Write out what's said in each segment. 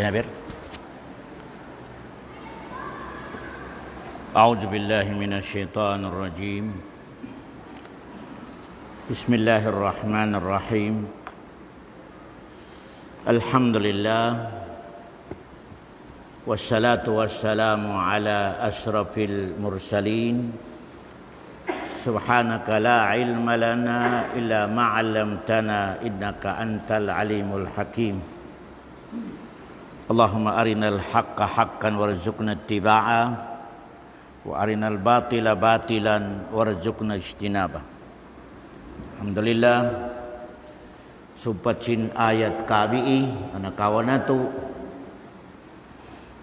Can I أعوذ بالله من الشيطان الرجيم بسم الله الرحمن الرحيم الحمد لله والصلاة والسلام على أشرف المرسلين سبحانك لا علم لنا إلا ما علمتنا إنك أنت العليم الحكيم اللهم أرنا الحق حقا وارزقنا اتباعه وأرنا الباطل باطلا وارزقنا اجتنابه الحمد لله سبحان آيات كابئي أنا كاوناتو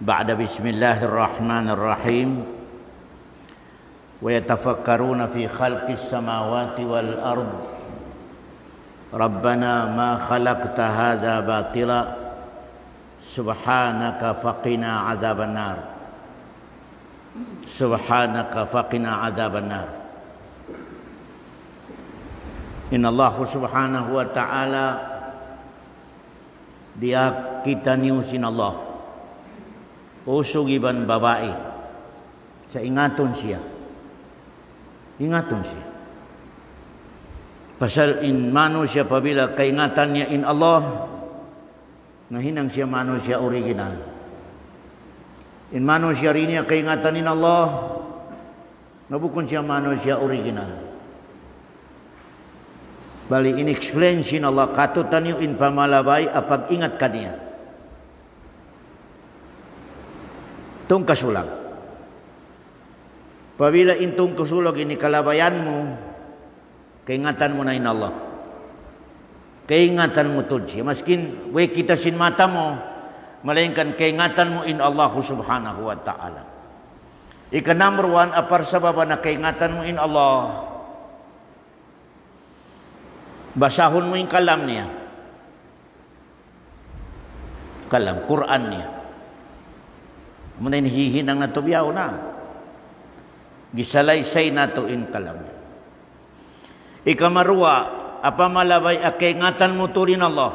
بعد بسم الله الرحمن الرحيم ويتفكرون في خلق السماوات والأرض ربنا ما خلقت هذا باطلا Subhanaka faqina adzaban nar. Subhanaka faqina adzaban nar. Allahu subhanahu wa ta'ala Dia kita niusin Allah Usugiban oh, babai Saya ingatun siya Ingatun siya Pasal in manusia apabila keingatannya in Allah Nahinang siya manusia original. In manusia rin niya kaingatan ni Allah, nabukon siya manusia original. Bali explain sin Allah katutan niyo in pamalabay apag ingat niya. Tong kasulag. Pabila intong kasulag ini kalabayan mo, kaingatan mo na in Allah. Keingatan tuji. meskin we kita sin matamu melainkan keingatanmu in Allah Subhanahu wa taala. Ika number one apar keingatan keingatanmu in Allah. basahun mu in kalam niya. Kalam, Quran niya. Muna hihinang na tubyaw na. Gisalaysay nato in kalam ika Ikamaruwa, apa malabay akengatan ah, mo turin Allah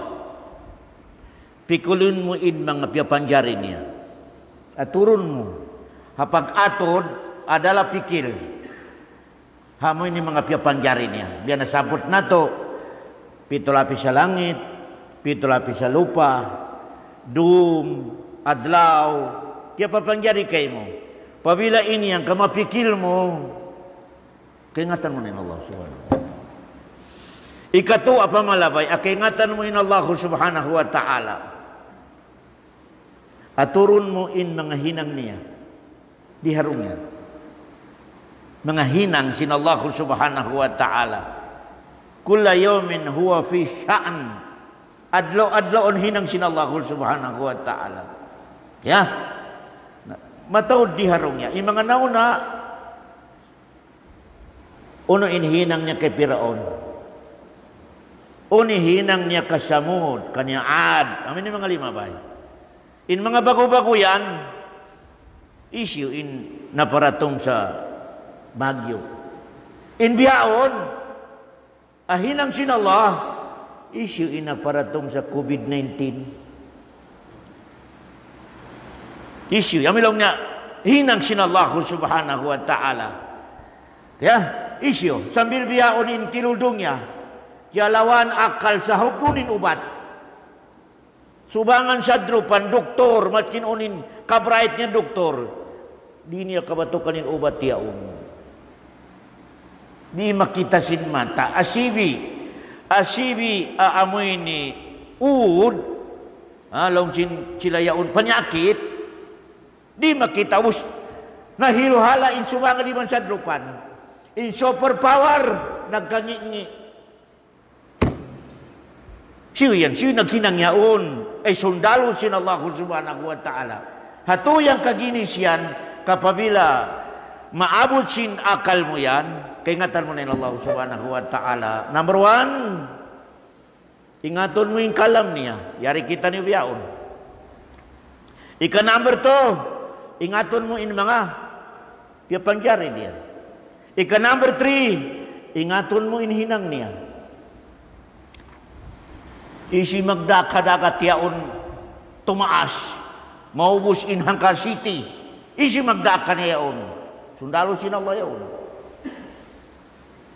pikulun in mga piapanjarin ya niya at ah, turun mo ah, adalah pikil kamu ini mga piapanjarin ya niya biya nasabot na to pito lapis sa langit pito lapis lupa dum adlaw kaya papanjari kay mo ini yang kamu pikilmu keingatan mo Allah subhanahu wa ta'ala Ikatuwa pa malabay, akingatan mo in Allah subhanahu wa ta'ala. Aturun mo in mga hinang niya. Di harong yan. Mga hinang sinallahu subhanahu wa ta'ala. Kula yawmin huwa fi sya'an. adlo adlo on hinang sinallahu subhanahu wa ta'ala. Kaya, matawad di harong niya. Yung mga nauna, uno inhinang niya kay Piraon. Unihinang niya kasamud, kanya ad. Amin yung mga lima ba? In mga bago-bago yan, issue in naparatong sa Bagyo. In biyaon, ahinang sinallah, issue in naparatong sa COVID-19. Issue, yamilong niya, hinang sinallahu subhanahu wa ta'ala. Kaya, yeah? issue, sambil biyaon in kiludong niya, jalawan ya akal sahupunin ubat subangan sadrupan doktor makin unin kabraitnya doktor dini kabatukanin ubat dia um di makita sin mata asibi asibi aamoy ni ud, ah, long sin cilayaon penyakit di makita us nahiluhala in subangan di man sadrupan in nagkangit nagkangingi Siyo yan, siyo naghinangyaon. Ay sundalo sin Allah subhanahu wa ta'ala. Hatuyang kaginis yan, kapabila maabot sin akal mo yan, kaingatan mo na Allah subhanahu wa ta'ala. Number one, ingaton mo yung kalam niya. Yari kita ni biyaon. Ika number two, ingaton mo in mga piyapangyari niya. Ika number three, ingaton mo in hinang niya. Isi magdakadagat yaon tumaas. Maubos in Hanka City. Isi magdakan yaon. Sundalo Allah yaon.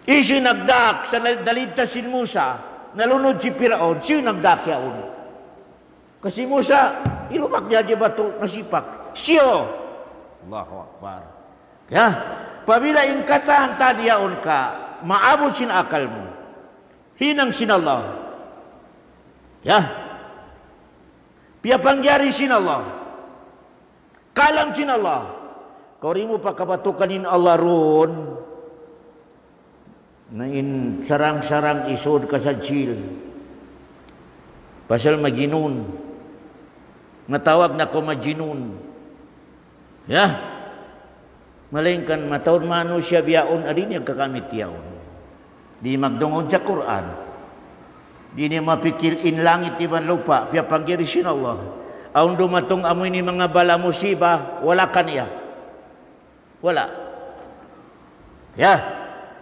Isi nagdak sa dalita sin Musa. Nalunod si Piraon. Siyo nagdak yaon. Kasi Musa, ilumak niya di bato nasipak. Siyo. Allahu Akbar. Ya. Pabila inkatahan tadiyaon ka, maabot sin akal mo. Hinang sinallah. Ya. Pia pangyari sin Allah. Kalam sin Allah. Korimu pakapatukanin Allah run. Nain sarang-sarang isod ka sa Pasal maginun, Natawag na ko majinun. Ya. Malingkan mataur manusia biaun adin yang kakamit tiaun. Di magdungon sa Quran. Ini mah fikir in langit tiba lupa Biar panggil risin Allah Aundu matung amu ini mengabala musibah Walakan ya Wala Ya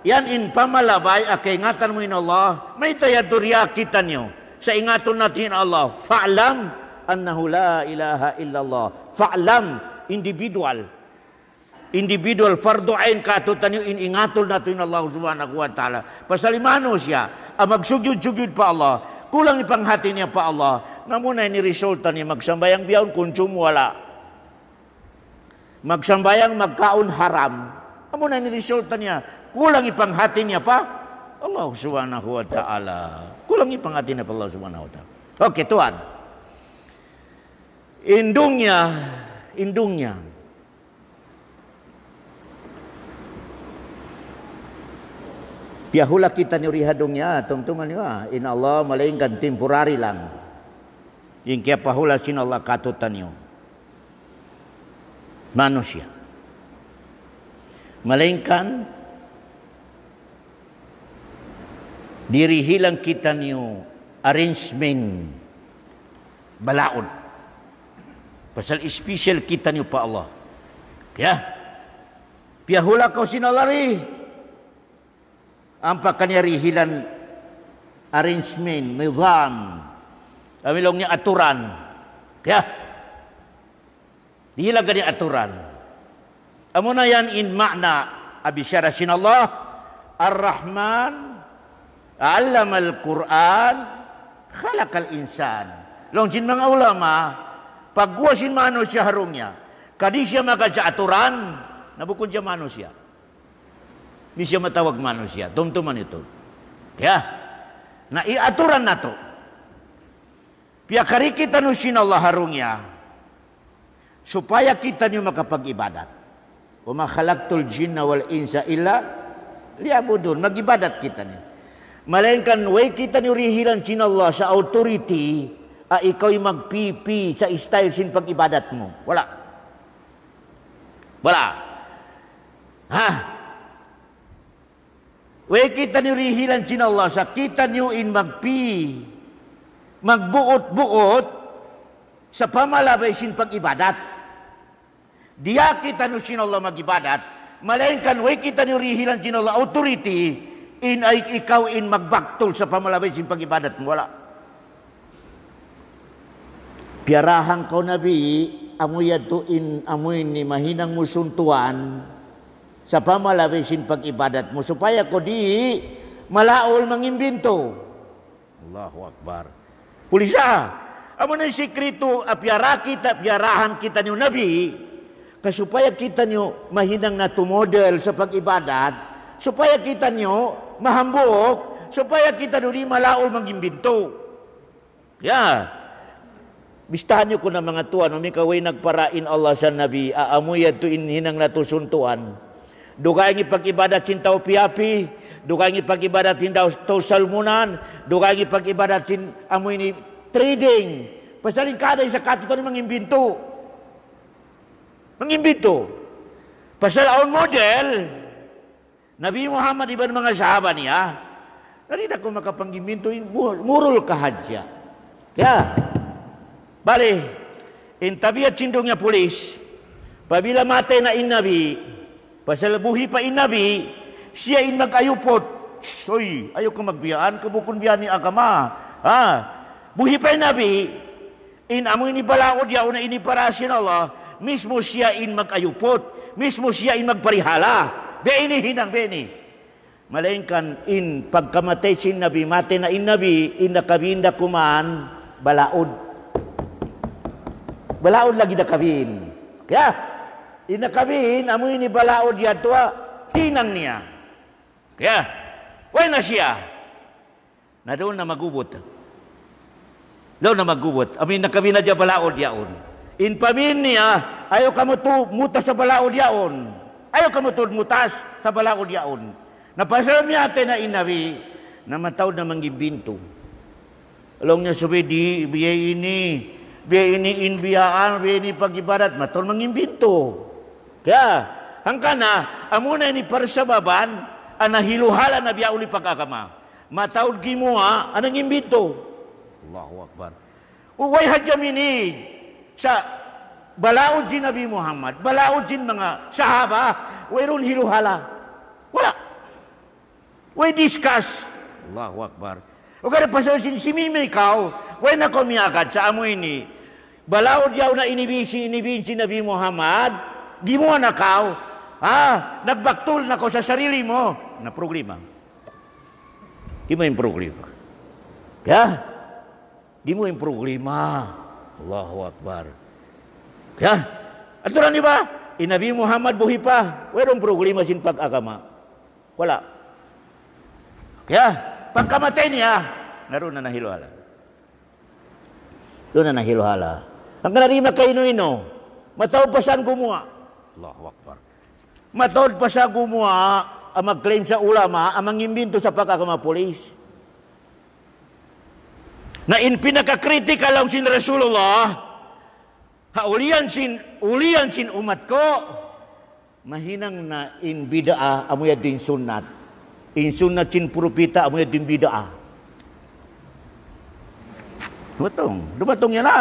Yan in pamalabay Aka ingatan mu in Allah May tayaduriya kita niyo Sa ingatan natin Allah Fa'lam Annahu la ilaha illallah Fa'lam Individual Individual individual fardu ain katutani in ingatul natuin Allah subhanahu wa ta'ala pasal manusia amag ah, sujud pa Allah kulang ipanghati niya pa Allah namun ini resulta niya magsambayang biyaon kunsum wala magsambayang magkaon haram namun ini resulta niya kulang ipanghati niya pa Allah subhanahu wa ta'ala kulang ipanghati niya pa Allah subhanahu wa ta'ala oke okay, Tuhan indungnya indungnya Yahula kita nyuri hadungnya teman-teman ya. In Allah melainkan temporari lang. Ingkia pahula sin Allah katutan Manusia. Melainkan diri hilang kita niyo arrangement balaun Pasal special kita niyo pa Allah. Ya. Piyahula kau sinalari. Apa kan yari hilan arrangement, nizam. Kami longnya aturan. Ya. Dia lagi aturan. Amuna yan in makna abi syarasin Allah Ar-Rahman allamal Quran khalaqal insan. Long jin mga ulama pagguasin manusia harumnya. Kadisya maka aturan nabukun manusia. bisa matawag manusia tumtuman itu ya na iaturan nato piyakari kita nusin Allah harungya supaya kita nyo makapag-ibadat wa ma khalaqtul jinna wal insa illa liyabudun magibadat kita ni melainkan way kita ni rihilan sinallah sa authority a ikaw magpipi sa style sin pag-ibadat mo wala wala ha We kita niyo rihilan sin sa kita niyo in magpi magbuot-buot sa pamalabay sin pag-ibadat. Diya kita niyo sin mag-ibadat. Malainkan we kita niyo rihilan sin authority in ay ikaw in magbaktol sa pamalabay sin pag-ibadat mo wala. Piyarahan ko nabi amoy in amoy ni mahinang musuntuan sa pamalawisin pag-ibadat mo supaya ko di malaol mangimbento. Allahu Akbar. Pulisa, amo na sikreto apyara kita, apyarahan kita niyo Nabi, kasupaya kita niyo mahinang na tumodel sa pag-ibadat, supaya kita niyo mahambuok, supaya kita niyo di malaol mangimbento. Kaya, bistahan niyo ko na mga tuan, umikaway nagparain Allah sa Nabi, aamuya to inhinang natusuntuan pagi pada cinta api upiapi cinta pakibadah tinda tausalmunan pagi pakibadah cinta amu ini trading pasal ini kada isa katu tadi mengimbintu mengimbintu pasal awal model Nabi Muhammad ibn mga sahabat ya Nari tak maka pengimbintu murul kahaja, ya balik intabia cindungnya polis Pabila mati na in Nabi, Pasalabuhi pa inabi, siya in magayupot. Soy, ayaw ko magbiyaan, kabukon biyaan ni agama. Ha? Buhi pa inabi, in amoy ni balaod yao na iniparasin Allah, mismo siya in magayupot, mismo siya in magparihala. Beni hinang beni. Malainkan in pagkamatay sin nabi, mate na in nabi, in nakabinda kuman, balaod. Balaod lagi nakabin. Kaya, Inakabihin, amoy ni balaod yadwa, ah. tinang niya. Kaya, why na siya? Na doon na magubot. Doon na magubot. amoy na kami na diya balaod yaon. In pamin niya, ayaw ka muta sa balaod yaon. Ayaw ka mutas sa balaod yaon. Napasalam niya ate na inawi, na mataw na mangibinto Along niya sabi, di, biya ini, biya ini inbiyaan, biya ini pag-ibarat, mangibinto kaya, hangkana, amuna ni Parsababan, ang nahiluhala na biya uli pagkakama. Matawad gimuha, anang imbito. Allahu Akbar. Uway hadjaminig sa balaod din Nabi Muhammad, balaod din mga sahaba, wayron hiluhala. Wala. Way discuss. Allahu Akbar. O kada pasasin si Mimi ikaw, way na kumiagad sa amoy ni. Balaod yaw na inibisi, inibisi Nabi Muhammad, Di mo nakaw. Ah, nagbaktol na ko sa sarili mo. Na problema. Di mo yung problema. Kaya, di mo yung problema. Allahu Akbar. Kaya, aturan di ba? Inabi eh, Muhammad buhi pa. Walang problema sin pag agama Wala. Kaya, pagkamatay niya, naroon na nahiluhala. Doon na nahiluhala. Ang kanarima kayo Inuino, matao pa saan gumawa. Allahu Akbar. Matod pa siya gumawa ang mag-claim sa ulama ang mangimbinto sa pagkakamapulis. Na in pinaka lang sin Rasulullah, haulian sin, ulian sin umat ko, mahinang na in bidaa amuya din sunat. In sunat sin propita amuya din bidaa. Dumatong, dumatong yan na.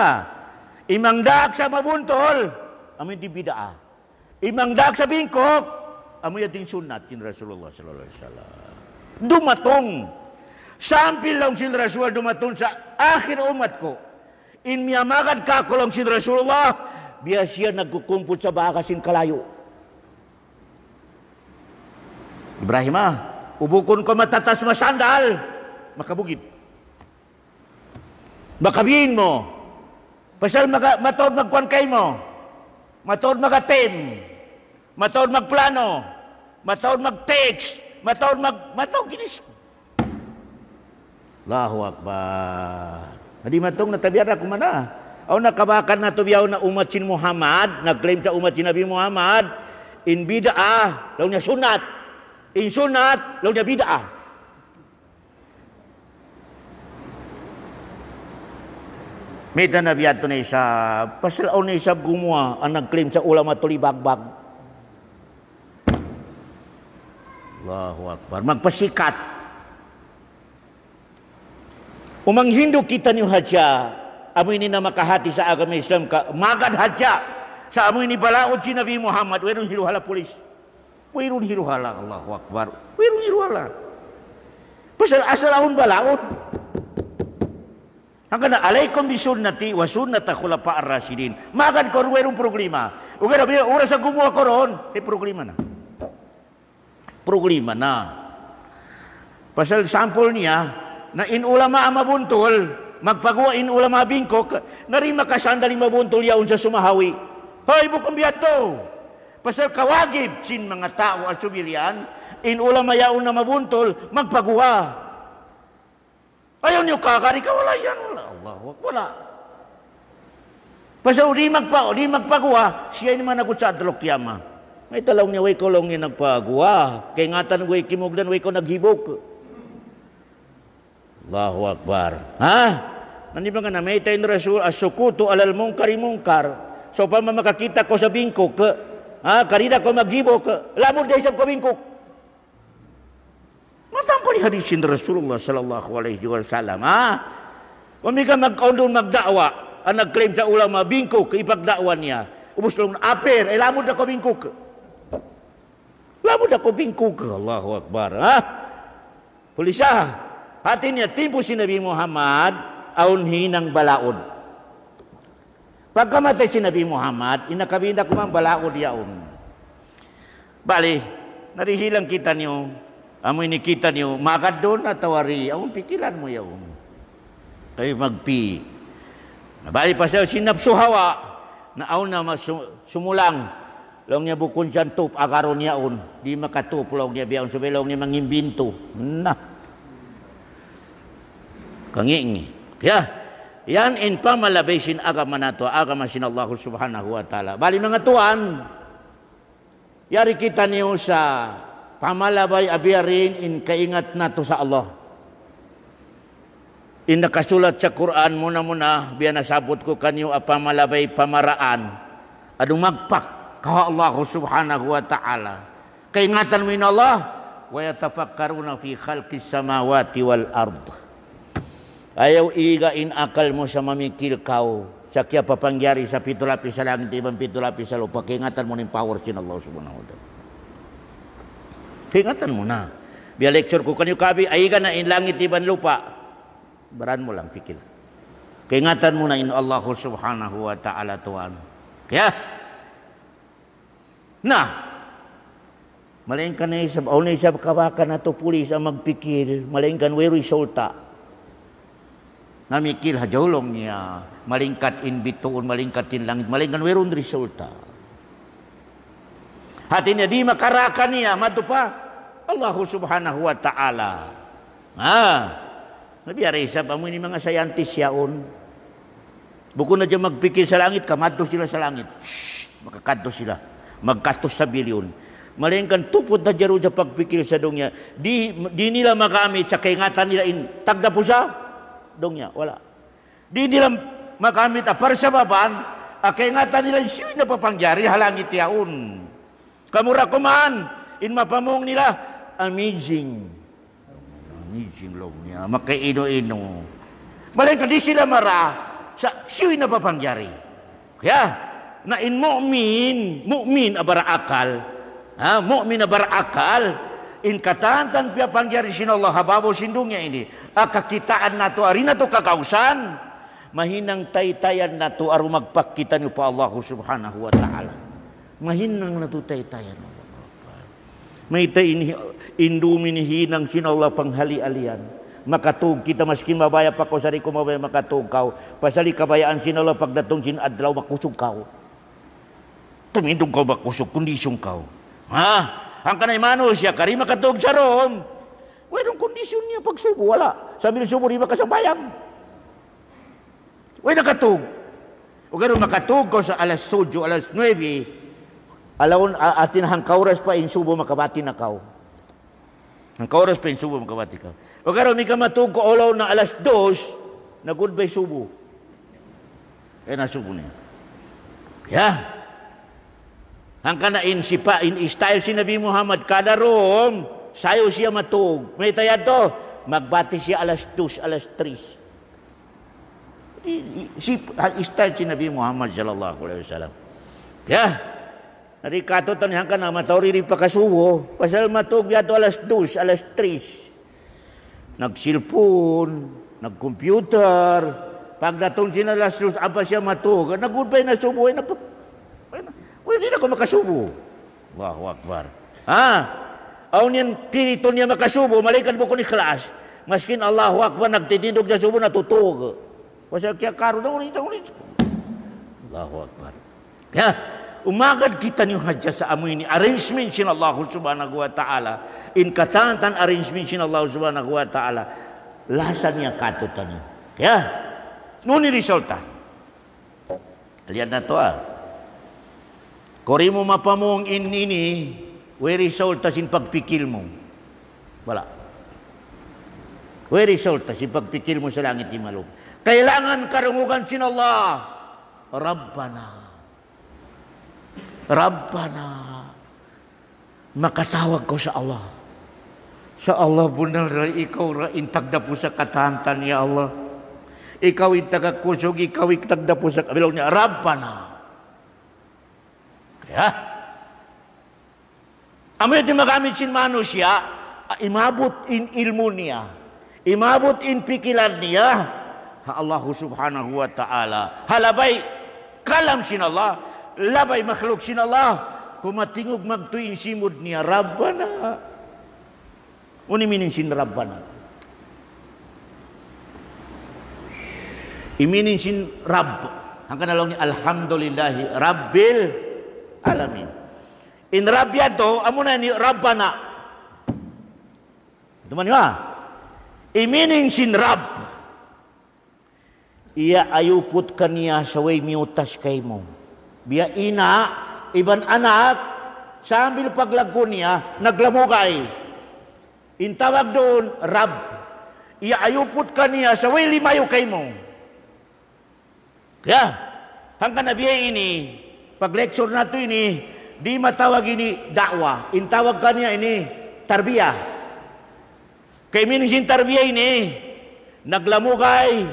Imangdak sa mabuntol, amuya din bidaa. Imangdag sa bingkok, amoy ating sunat kin Rasulullah sallallahu alaihi wasallam. Dumatong. Sampil lang si Rasul dumatong sa akhir umat ko. Inmiyamakan ka ko lang si Rasulullah, biya siya nagkukumpot sa bakasin kalayo. Ibrahim ah, ubukon ko matatas masandal, makabugit. Makabihin mo. Pasal maka, matood magkuan kay mo. Matod magatim. matawad magplano, matawad mag-text, matawad mag... matawad ginis. Allahu Akbar. Hindi matong natabiyara kumana. Aw nakabakan na tubiyaw na umatsin Muhammad, nagclaim sa umatsin Nabi Muhammad, in bid'ah, law niya sunat. In sunat, law niya bid'ah. Mita na biyato na isa, pasalaw na isa gumawa ang nagclaim sa ulama tulibagbag. Allahu Akbar. Magpasikat. Umang Hindu kita niyo haja. Amo ini na makahati sa agama Islam ka. Magad haja. Sa amo ini balaod si Nabi Muhammad. wirun hiruhala polis. wirun hiruhala. Allahu Akbar. wirun hiruhala. Pasal asalahun balaod. Hanggang na alaikum bi sunnati wa sunnata khulafa ar-rasyidin. Magad ko werong problema. Ugad na oras sa gumawa Eh problema na. problema na. Pasal sample niya, na inulama ang mabuntol, magpagawa inulama bingkok, na rin makasandali mabuntol yaon sa sumahawi. Hoy, bukong biyato! Pasal kawagib, sin mga tao at subilian, inulama yaon na mabuntol, magpagawa. Ayaw niyo kakari ka, wala yan, wala. Allah, wala. Pasal di, magpa, di magpagawa, siya naman ako sa adlok yama. Ngay talaw niya, way kolong niya nagpagwa. Kay ngatan way kimugdan, way ko naghibok. Allahu Akbar. Ha? Nandiba nga na, may tayo rasul asukuto alal mungkari mungkar. So pa makakita ko sa bingkok, ha? Karina ko maghibok, lamod dahi sa ko bingkok. Matampal hadisin Rasulullah sallallahu alaihi wasallam, ha? Kung ka mag-aundon magdawa, ang nag-claim sa ulama, bingkok, ipagdawan niya. Ubus lang, aper, ay lamod na ko bingkok. Lalu dah kuping kuka Allahu Akbar. Ha? Ah. Pulisah. Hatinya tipu si Nabi Muhammad. Aun hinang balaud. Pagkamatay si Nabi Muhammad. Inakabinda kumang balaud yaun. Um. Bali. Narihilang kita niyo. Amo inikita niyo. Makadon na tawari. Aun pikiran mo yaun. Um. Kayo magpi. Nabali pa siya sinapsuhawa. Na aun na sumulang. Long niya bukon siya tup, agaron niya on. Di makatup, long niya biyaon. Sabi, long niya mangimbinto. Na. Kangingi. Kaya, yan in pamalabasin agama na to, agama sin Allah subhanahu wa ta'ala. Bali mga tuan, yari kita niyo sa pamalabay abiyarin in kaingat na to sa Allah. In nakasulat sa Quran muna muna, biya nasabot ko kanyo apamalabay pamaraan. Adong magpak ka Allah Subhanahu wa taala. Keingatan min Allah wa yatafakkaruna fi khalqi samawati wal ard. Ayaw iga in akal mo sa mamikil kau. Sakya papangyari sa pito lapis sa langit, ibang pito lapis sa lupa. Keingatan mo ng power sin Allah subhanahu wa ta'ala. Keingatan mo na. Biya lecture ko kanyo kabi, aiga na in langit, ibang lupa. Baran mo lang pikil. Keingatan mo na in Allah subhanahu wa ta'ala Tuhan. Kaya, Na, malingkan ka na isab, o kawakan na pulis ang magpikil, malain we resulta. Namikil ha jolong niya, malingkat in bituon, malingkat in langit, malingkan we weron resulta. Hati niya di makarakan niya, matupa, Allah subhanahu wa ta'ala. Ha? Ah, Nabiya isab, amo ni mga sayantis yaon. Bukod na dyan magpikil sa langit, kamato sila sa langit. Shhh, sila magkatos sa bilyon. Malingkan tupod na jaro sa pagpikir sa dunya. Di, di nila makamit sa kaingatan nila in tagda po sa dunya. Wala. Di nila makamit para sa babaan, a kaingatan nila na papangyari halangit yaon. Kamura kumaan, in mapamong nila, amazing. Amazing love niya, makaino-ino. Malingkan di sila mara sa na papangyari. Kaya, na in mu'min, mu'min akal, ha, mu'min akal, in katantan pia pangyari sinallah hababo sindungya ini, akakitaan na to, ari na to kakausan, mahinang taytayan na to, aro magpakita niyo pa Allah subhanahu wa ta'ala. Mahinang na to taytayan. May tayin, hinang sinallah panghali-alian makatug kita maskin mabaya pa ko sari ko mabaya makatug kaw pasali kabayaan sinalo pagdatong sin adlaw makusog kau. Tumindog ka ba kusog kondisyon ka? Oh? Ha? Ang kanay mano siya, kari makatog sa room. Well, kondisyon niya pag subo, wala. Sabi ng subo, riba ka sa bayang. Wala nakatog. O gano'n makatog ko sa alas 7, alas 9, alaon, atin hang kauras pa in subo makabati na kao. Oh. Ang kauras pa in subo makabati ka. O gano'n may kamatog ko alaw na alas 2, na goodbye subo. Eh, subo niya. Yeah. Ang kanain si pa, in style si Nabi Muhammad, kada room, sayo siya matug. May tayad to, magbati siya alas 2 alas 3 Si, style si Nabi Muhammad sallallahu alaihi wasallam. Kaya, narikato tanihang ka na, matawri rin pa kasuwo, pasal matog yato alas dos, alas tres. Nagsilpon, nagcomputer, pagdating sinalas dos, apa siya matog. nag-goodbye na subuhay na pa. Wala di na ko makasubo. Allahu Akbar. Ha? Aw niyan pirito niya makasubo, malikan mo ko ni klas. Maskin Allahu Akbar nagtitindog sa subo natutog. Kasi kaya karo na ulit ulit. Allahu Akbar. Ya, umagad kita niyo hadya sa amoy ni arrangement sin Allah subhanahu wa ta'ala. In katantan arrangement sin Allah subhanahu wa ta'ala. Lasa niya katutan niyo. Kaya, nuni resulta. Lihat na to ah. Kori mo mapamong in ini, where resulta sin pagpikil mo. Wala. We resulta sin pagpikil mo sa langit di malum. Kailangan karungukan sin Allah. Rabbana. Rabbana. Makatawag ko sa Allah. Sa Allah bunal ra ikaw ra intagda po sa katahantan ya Allah. Ikaw intagakusog, ikaw intagda po sa kabilaw niya. Rabbana. Rabbana. Ya. Amrit magamit sin manusia, imabot in ilmu niya, imabot in pikilan niya, Allah subhanahu wa ta'ala. Halabay, kalam sin Allah, labay makhluk sin Allah, kumatingog magtuin simud niya, Rabbana. Uniminin sin Rabbana. Iminin sin Rabb. Ang kanalong ni Alhamdulillahi Rabbil alamin. In rabiato, amuna ni rabbana. Duman nga. Imining sin rab. Iya ayupot kaniya sa way miutas kay mo. Biya ina, iban anak, sa ambil paglago niya, naglamo kay. Intawag doon, rab. Iya ayupot kaniya sa way limayo kay mo. Kaya, hanggang nabiya ini, pag-lecture na to ini, di matawag ini dakwa. Intawag ka ini, tarbiya. Kay mining sin tarbiya ini, naglamukay,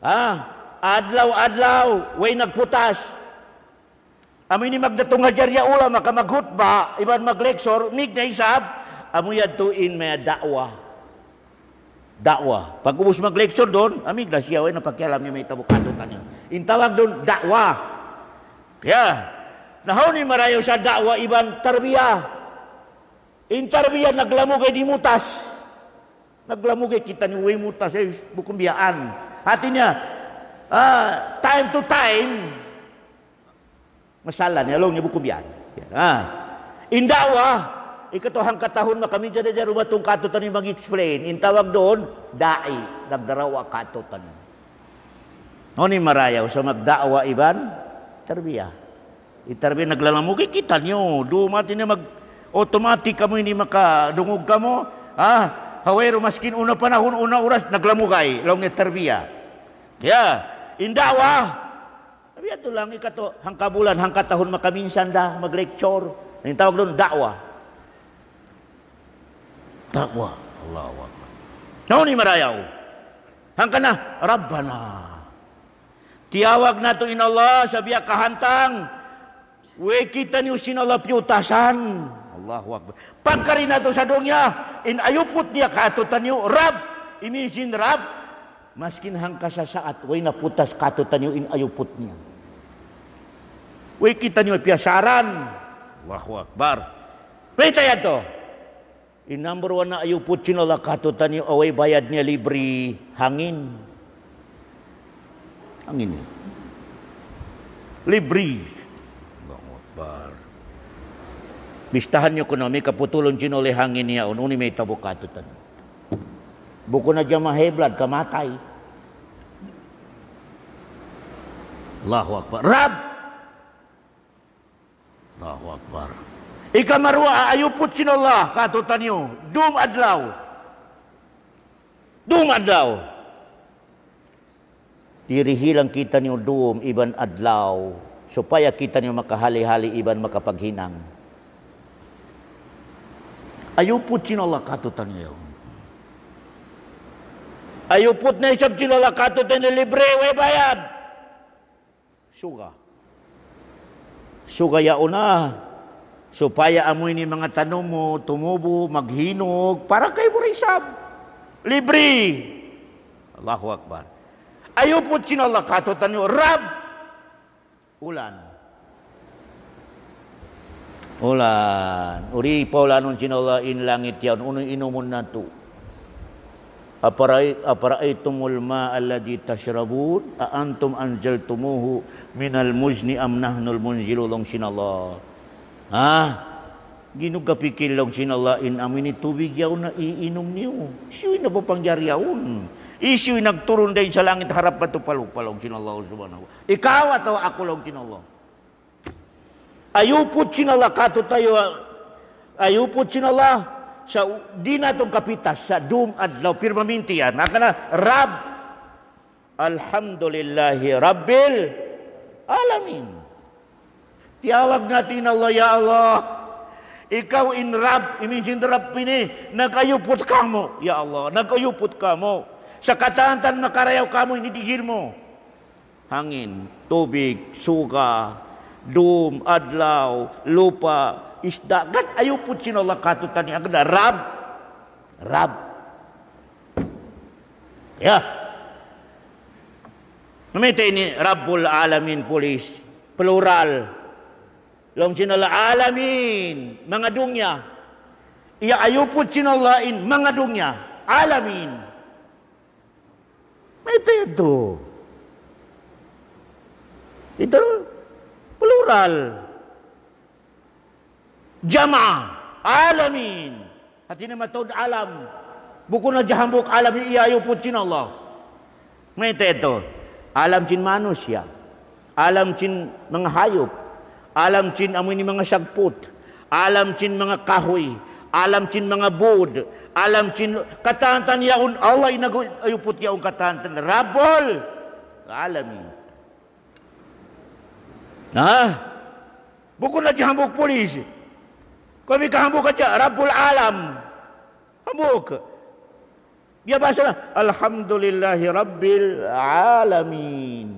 ha adlaw-adlaw, way nagputas. Amin ini magdatong hajarya ula, makamaghutba, iban mag-lecture, mig na isab, amuyad tuin may dakwa. Dakwa. Pag ubus mag-lecture doon, amig na siya, way napakialam niya may tabukado tanyo. Intawag don Dakwa. Ya. ni marayo sa dakwa iban tarbiya In naglamu kay di mutas. kay kita ni way mutas eh, bukong biyaan. Hatinya, uh, ah, time to time, masalah ni along ni bukong biyaan. Ya. Ah. In dakwa, ikatuhang katahon na kami dyan dyan rumatong katutan yung mag-explain. Intawag doon, dai. Nagdarawa katutan. Noni marayaw sa magdawa iban, tarbiyah. Itarbiyah naglala mo kay kita nyo. Dumat ini mag automatic kamo ini maka dungog kamo. Ah, hawero maskin una panahon una oras naglamugay law nga Kaya indawa Tarbiyah to ya lang ikato hangkabulan hangkatahon makaminsan da maglecture. Ang tawag doon dakwa. Dakwa. Allahu Akbar. Naon ni marayaw. Hangkana Rabbana tiawag na to inallah sabiya kahantang we kita ni usin Allah piutasan Allahu Akbar pagkari na to sa dunya in ayupot niya kaatutan niyo Rab imisin Rab maskin hangka sa saat we naputas kaatutan niyo in ayupot niya we kita niyo piasaran Allahu Akbar Pwede yan to. In number one na ayupot sinula katutan niyo away bayad niya libre hangin. Angin ya. Libri. Allahu Akbar. Bistahan ekonomi kaputulon cino oleh hangin ya un uni may tabukatutan. Buko na dyan maheblad, kamatay. Allahu Akbar. Rab! Allahu Akbar. Ikamarwa, ayuput sinallah, katutan nyo. Dum adlaw. Dum adlaw. Tirihilang kita niyo duom, iban adlaw. supaya kita niyo makahali-hali, iban makapaghinang. Ayupot sinala katutan niyo. Ayupot na isap sinala katutan ni libre, way bayad. Suga. Suga yaon na. Supaya amoy ni mga tanong mo, tumubo, maghinog, para kay Burisab. Libre. Allahu Akbar. Ayaw po chinala katotan niyo, Rab! Ulan. Ulan. Uri paula nun chinala in langit yan. Unong inumun na to. Aparaitumul ma alladhi tashrabun a antum anjaltumuhu minal mujni am nahnul munzilulong sinala. Ha? Ginugapikil lang sinala in amin tubig yaw na iinom niyo. Siyo'y napapangyari yaon. Isyu nagturon day sa langit harap pa palupalong sinallah subhanahu. Ikaw at ako lang sinallah. Ayupot sinallah kato tayo ah. ayupot sinallah sa di natong kapitas sa dum adlaw pirmaminti yan. Nakana Rab Alhamdulillahi Rabbil Alamin. Tiyawag natin Allah, Ya Allah. Ikaw in Rab, iminsin Rab pini, nagayupot ka mo, Ya Allah, nagayupot ka mo. Sakatan tanong nakarayaw kamo ini dijil mo. Hangin, tubig, suga, dum, adlaw, lupa, isda. Gat ayupod sinullah katutan ni agda. Rab. Rab. Kaya, namita ini Rabbul Alamin polis, Plural. Long sinullah alamin. Mga dungya. Iya ayupod sinulahin mga dungya. Alamin. Itu itu. Itu plural. Jamaah alamin. hati Hatina matod alam. Buku na jahambuk alam iya iyayo putin Allah. Ito Alam cin manusia. Alam cin mga hayop. Alam cin amoy ni mga sagput. Alam cin mga kahoy. Alam cin mga bud. alam cin kataan yaun Allah inagu ayuput yaun kataan tan rabol alam ni nah bukan lagi hambuk polis kami ke hambuk aja rabul alam hambuk dia bahasa alhamdulillahi rabbil alamin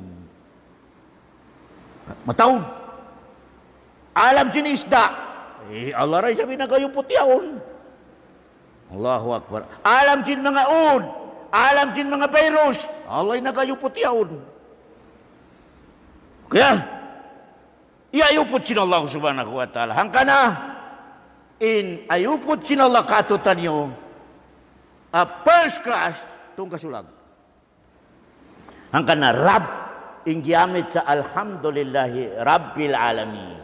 matau alam jenis dak eh Allah raisa bina kayu putih Allahu Akbar. Alam jin mga un. Alam jin mga virus. Allah nagayupot yaun. Kaya, ya iayupot ya? ya, sin Allah subhanahu wa ta'ala. Hangkana, in ayupot sin Allah katutan nyo, a first class, itong kasulag. Hangkana, Rab, in giamit sa Alhamdulillahi Rabbil Alamin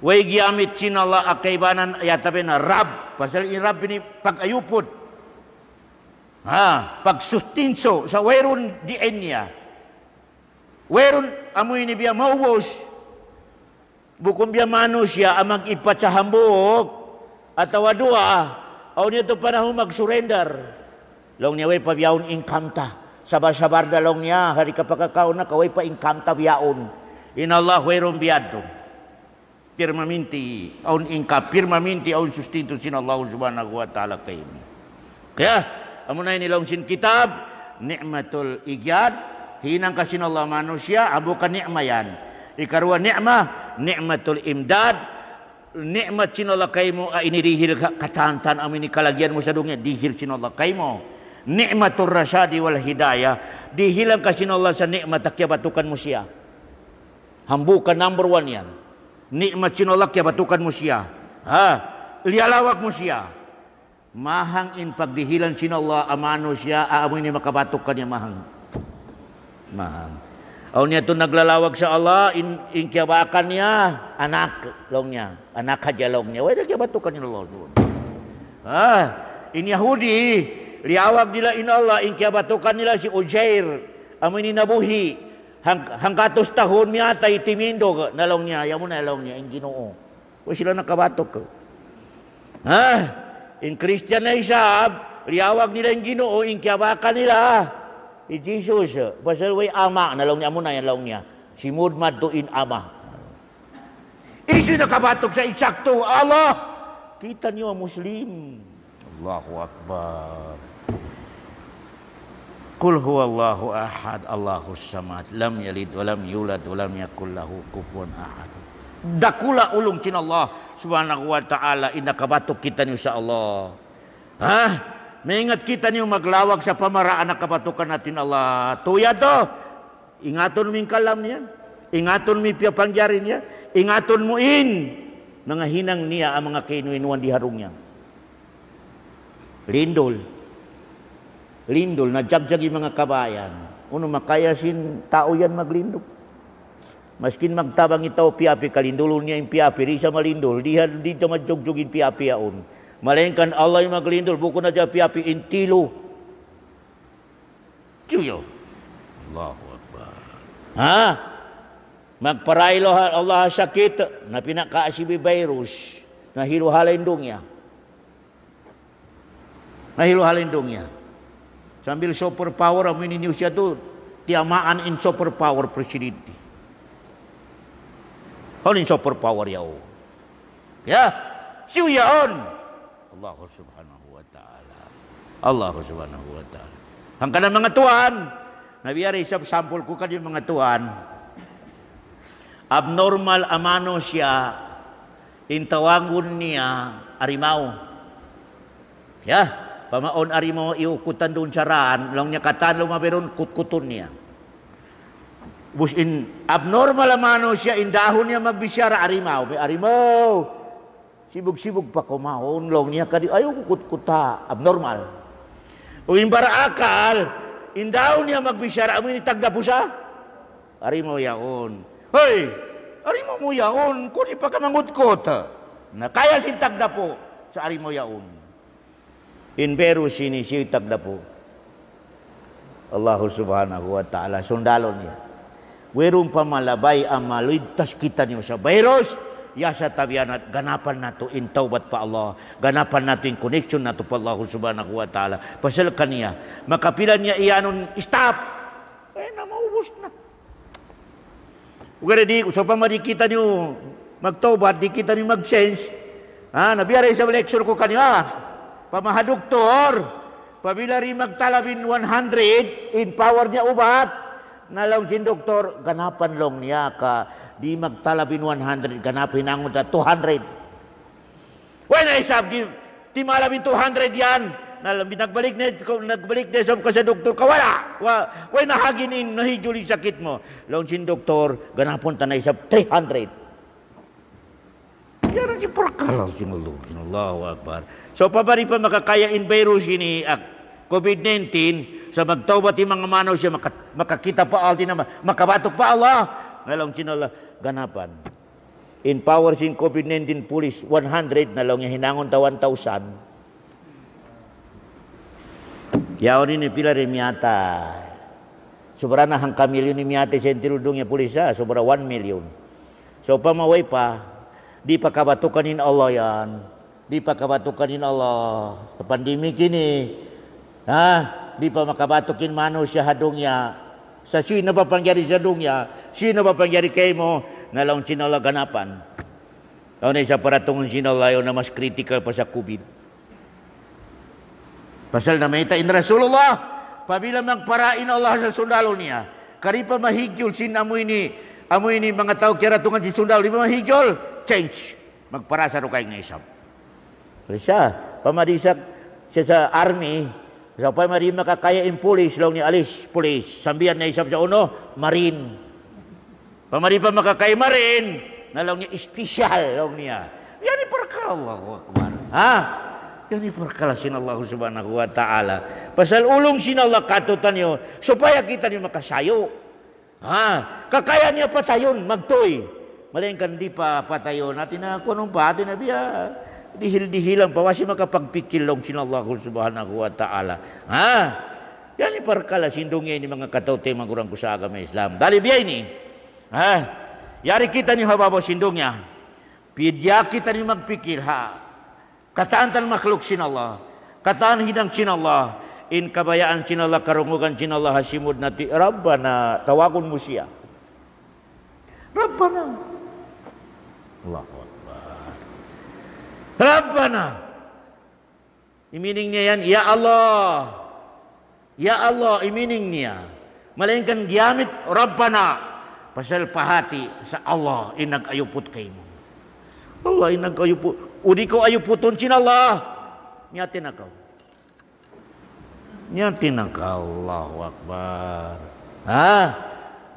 wa amit cina Allah akaibanan ya rab pasal ini rab ini pag ayupod ha pag sustinso sa wayrun di enya wayrun amo ini biya mauwos bukum biya manusia amag ipat sa hambok atau dua aw niya to panahon mag surrender long niya way pabyaon inkamta sabar-sabar dalong niya hari kapakakaw na kaway pa inkamta biyaon in Allah wayrun biyadto pirmaminti aun ingka pirmaminti aun sustitusin Allah subhanahu wa ta'ala kaim ah. kaya amunay nilong sin kitab ni'matul igyad hinang kasin Allah manusia abuka ni'ma yan ikarwa ni'ma ni'matul imdad nikmat Allah kaimu a inirihil katantan amini kalagian mo sa dungya dihil Allah kaimu nikmatur rasyadi wal hidayah dihilang kasin Allah sa nikmat takyabatukan mo siya hambukan number one yan nikmat cinolak ya batukan musia ha lialawak musia mahang in pagdihilan sinallah amanusia amo ini makabatukan ya mahang mahang Aw niya to naglalawag sa Allah, in, kiyabakan niya, anak long niya, anak hajalong niya. Wala kyabatukan niya Allah doon. Ah, in Yahudi, liawag nila in Allah, inkabatukan nila si Ujair, amo ini nabuhi. hang, hanggatos tahon mi atay timindo nalong niya yamo nalong niya ang Ginoo o sila nakabatok ha in Christian na isab riawag nila ang Ginoo in kiyabaka nila i Jesus basal way ama nalong niya mo na nalong niya simud maduin ama Isi nakabatok sa eksakto Allah kita niyo Muslim Allahu Akbar Qul huwallahu ahad, Allahu samad, lam yalid wa lam yulad wa lam yakul lahu kufuwan ahad. Dakula ulung cin Allah subhanahu wa ta'ala inakabatok kita niyo sa Allah. Ha? Maingat kita niyo maglawag sa pamaraan na kabatukan natin Allah. Tuya to, ingaton mo kalam niya. Ingaton mo piya pangyari niya. Ingaton mo in. hinang niya ang mga kainuinuan di harong niya. Lindol. lindol na jagjagi mga kabayan uno makayasin tao yan maglindol maskin magtabang itaw piapi kalindulon niya yung piapi di siya malindol di, di siya madjugjugin piapi yaon malengkan Allah yung maglindol buko na siya piapi intilo Juyo. Allahu Akbar. Ha? Magparailo Allah sakit na pinakaasibi virus na hiluhalin dunya. Na hiluhalin dunya. Sambil super power I ini Indonesia tu tiamaan in super power presiden. Hal in super power ya. Ya, ya. on. Allah Subhanahu wa taala. Allah Subhanahu wa taala. Ang kanang mga Nabi Ari sab sampul ko kadyo mga tuan. Abnormal amano siya intawangon niya Ya. Pamaon ari mo iukutan doon sa raan, lang niya katan lumabiron, kutkuton niya. Bus in abnormal amano siya, indahon niya magbisyara, arimaw, may arimaw. Sibog-sibog pa kumaon, long niya kadi, ayaw kutkuta, abnormal. O imbara akal, indahon niya magbisyara, amoy po tagdapusa, arimaw yaon. Hoy, arimaw mo yaon, kung ipakamangutkot. Na kaya sintagda po sa arimaw yaon. In Inbero sinisitag na po Allah subhanahu wa ta'ala sundalo niya. Weron pa malabay amaluid tas kita niyo sa virus ya sa tabian at ganapan nato in taubat pa Allah ganapan nato in connection nato pa Allah subhanahu wa ta'ala pasal kaniya makapilan niya iyanon stop eh na maubos na Ugara di so pa marikita niyo magtaubat di kita niyo mag-change ha nabiyara sa lecture ko kaniya doktor, pabila rin magtalabin 100, in power niya ubat, nalong sin doktor, ganapan long niya ka, di magtalabin 100, ganapin ang 200. When I sab, di, di malabin 200 yan, nalam nagbalik na nagbalik na sob ka sa doktor kawala, wala wa way nahaginin nahijuli sakit mo long sin doktor ganapon tanay sab 300 Meron si Parkalaw sinulugin. Allahu Akbar. So, pabari pa makakayain virus ni COVID-19 sa magtawbat yung mga manaw siya maka, makakita pa alti na makabatok pa Allah. Nalong sinala ganapan. In power sin COVID-19 police 100 na lang hinangon daw 1,000. Yao ni pila rin yata. Sobra na hangka milyon ni miyate sa intirudong yung pulisa. Sobra 1 million. So pamaway pa, dipakabatukanin Allah yan dipakabatukanin Allah pandemi kini ha dipamakabatukin manusia hadungnya sa sino ba pangyari sa dungya sino ba pangyari kay mo lang sinola ganapan Ano sa paratong sinolayo na mas kritikal pa sa COVID. Pasal na may in Rasulullah, pabila magparain Allah sa sundalo niya, karipa mahigyul sin amoy ni amoy ni mga tao kira tungan si sundalo, di mahigyul, change. Magparasa ro kay nga isab. Siya, pamarisak siya sa army, sa so, pamari makakaya in police, long ni alis, police. sambian na isab sa uno, marine. Pamari pa makakaya marine, na long niya, special long niya. Yan iparkal Allahu Akbar. Ha? Yan iparkal sin Allah subhanahu wa ta'ala. Pasal ulong sin Allah katutan niyo, supaya kita niyo makasayo. Ha? Kakaya niya patayon, magtoy. Malengkan di pa patayo natin na kunong pa atin na biya. Dihil-dihilang pa. Wasi sin Allah subhanahu wa ta'ala. Ha? Yan ni parkala sindungay ni mga kataute mga kurang kusaga may Islam. Dali biya ini. Ha? Yari kita ni hababaw sindungya. Pidya kita ni magpikir ha. Kataantan makhluk sin Allah Kataan hidang sin Allah In kabayaan sinallah, karungukan sinallah, hasimud nati. Rabbana, tawakun musia Rabbana. Allahu Akbar. Rabbana. Imining niya yan, Ya Allah. Ya Allah, imining niya. Melainkan giamit Rabbana. Pasal pahati sa Allah inagayupot kay mo. Allah inagayupot. Udi ko ayuputon sin Allah. Niyatin akaw. Niyatin akaw. Allahu Akbar. Ha?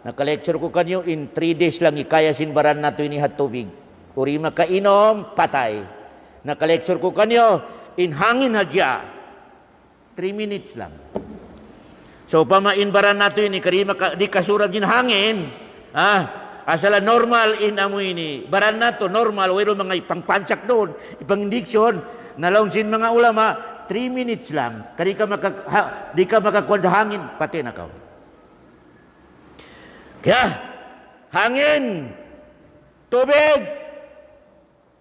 Nakalecture ko kanyo in 3 days lang ikayasin baran nato ini hatubig. Uri makainom, patay. Nakalecture ko kanyo, na dia 3 minutes lang. So, pamainbaran nato ini, kari maka, di kasuran din hangin, ha Asala normal in amoy ni. Baran nato normal, wero mga ipangpansak doon, ipangindiksyon, sin mga ulama, 3 minutes lang, kari ka maka, ha, di ka makakuha sa hangin, pati na ka. Kaya, hangin, tubig,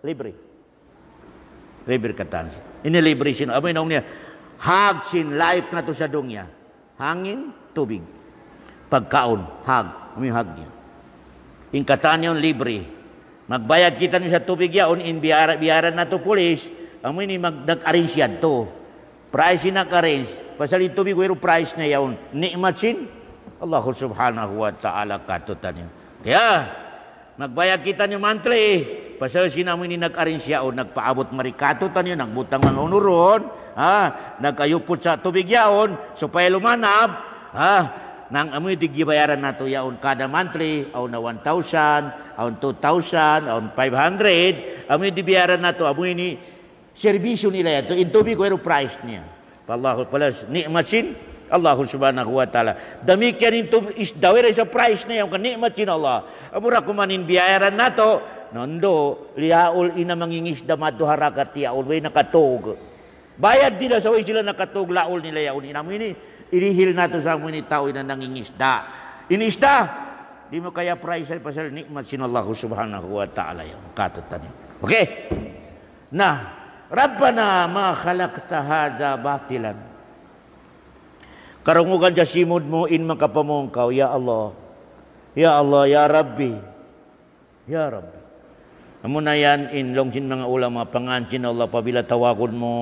libre. Libre katan. Inilibre siya. Amoy naong niya, hag sin life na to sa dunya. Hangin, tubig. Pagkaon, hag. Amoy hag niya. Ingkatan niya libre. Magbayad kita niya sa tubig yaon, inbiyara biyara na to pulis, amoy ni mag, nag-arrange yan to. Price na arrange Pasalit tubig, pero price na yaon. Nikmat sin, Allah subhanahu wa ta'ala katutan niya. Kaya, magbayag kita niyo mantra eh. Pasal sinamoy ni nag-arrange siya o nagpaabot marikato tanyo, nagbutang mga unuron, ha, nagkayupot sa tubig yaon, so pa'y lumanab, ha, nang amoy digyabayaran nato yaon kada monthly, aw na 1,000, aw 2,000, aw 500, amoy dibayaran nato, amoy ni serbisyo nila yato, intubi ko price niya. Pallahu pala, ni'masin, Allah subhanahu wa ta'ala. Dami kaya nito is dawira sa price na yung kanikmat sin Allah. Amura kumanin biyaran nato, Nando, liaol ina mangingisda maduhara kati aol way nakatog. Bayad nila sa way sila nakatog, laol nila yaon ina mo ini. Inihil nato sa mo ini tao ina nangingisda. Inisda, di mo kaya price ay pasal nikmat sin sinallahu subhanahu wa ta'ala yung katatan Okay? Na, Rabbana ma khalaqta hadha batilan. Karungukan sa simod mo in makapamongkaw, Ya Allah. Ya Allah, Ya Rabbi. Ya Rabbi. Amo na yan, inlong sin mga ulama, pangancin Allah pabila tawagon mo.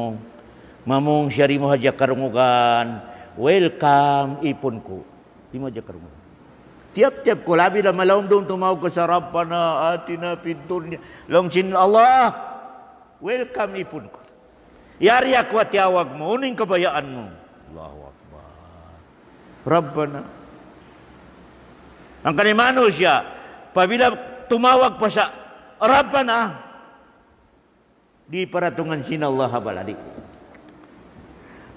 Mamong syari mo hadya karungugan. Welcome, ipon ko. Di mo hadya karungugan. Tiap-tiap ko, labi na malawang doon tumaw ko sa Rabbana, atina, pintunya. Long sin Allah, welcome ipon ko. Yari ako at tiawag mo, uning kabayaan mo. Allahu Akbar. Rabbana. Ang kanimano siya, pabila tumawag pa sa Rabbana di paratungan Allah baladi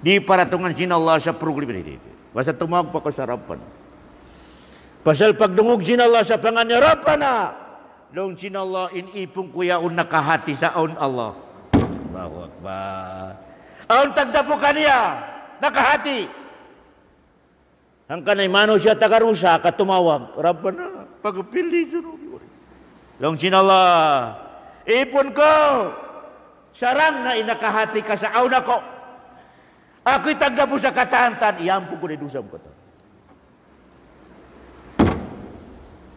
di paratungan Allah sa prugli baladi basa tumak pa ko pasal pagdungog Allah sa panganya Rabbana dong Allah in ipong kuya un nakahati sa on Allah Allahu Akbar aun tagdapo kaniya nakahati ang kanay mano siya tagarusa katumawag Rabbana pagpili sunod Allah. ipon ko, sarang na inakahati ka sa auna ko. Ako'y tagapo sa katahantan, iyampo ko ni dusam ko to.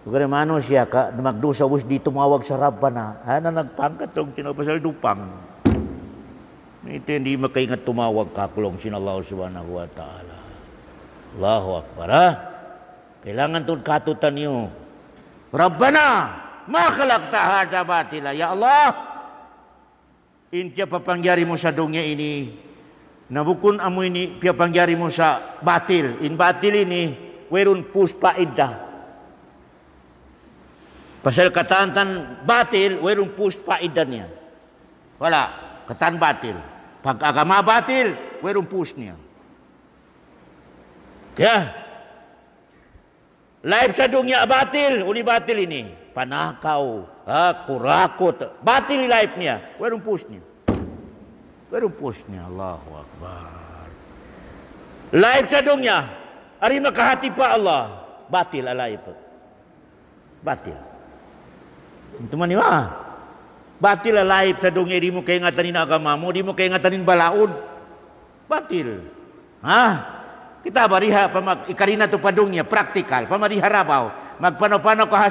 Kaya mano siya ka, magdusa was di tumawag sa rabba na, ha, na nagpangkat yung kinapasal dupang. Ito hindi makaingat tumawag ka kakulong sinallahu subhanahu wa ta'ala. Allahu Akbar, ha? Kailangan doon katutan niyo. Rabbana! ma khalaqta hadza batila ya Allah inti apa panggari Musa dunia ini nabukun amu ini pia panggari Musa batil in batil ini werun puspa indah pasal kataan tan batil werun puspa idanya. wala kataan batil pag agama batil werun pusnya. Ya, kaya life sa batil uli batil ini panakaw, ha, kurakot, batil niya. Where push niya? Where push niya? Allahu Akbar. Life sa dunya, ari makahati pa Allah, batil alaip. Batil. Ito man niwa. Ya. Batil alaip sa dunya, di mo kaingatanin agama mo, di mo kaingatanin balaod. Batil. Ha? Kita bariha pamak ikarina tu padunya praktikal pamariha rabaw magpano-pano ka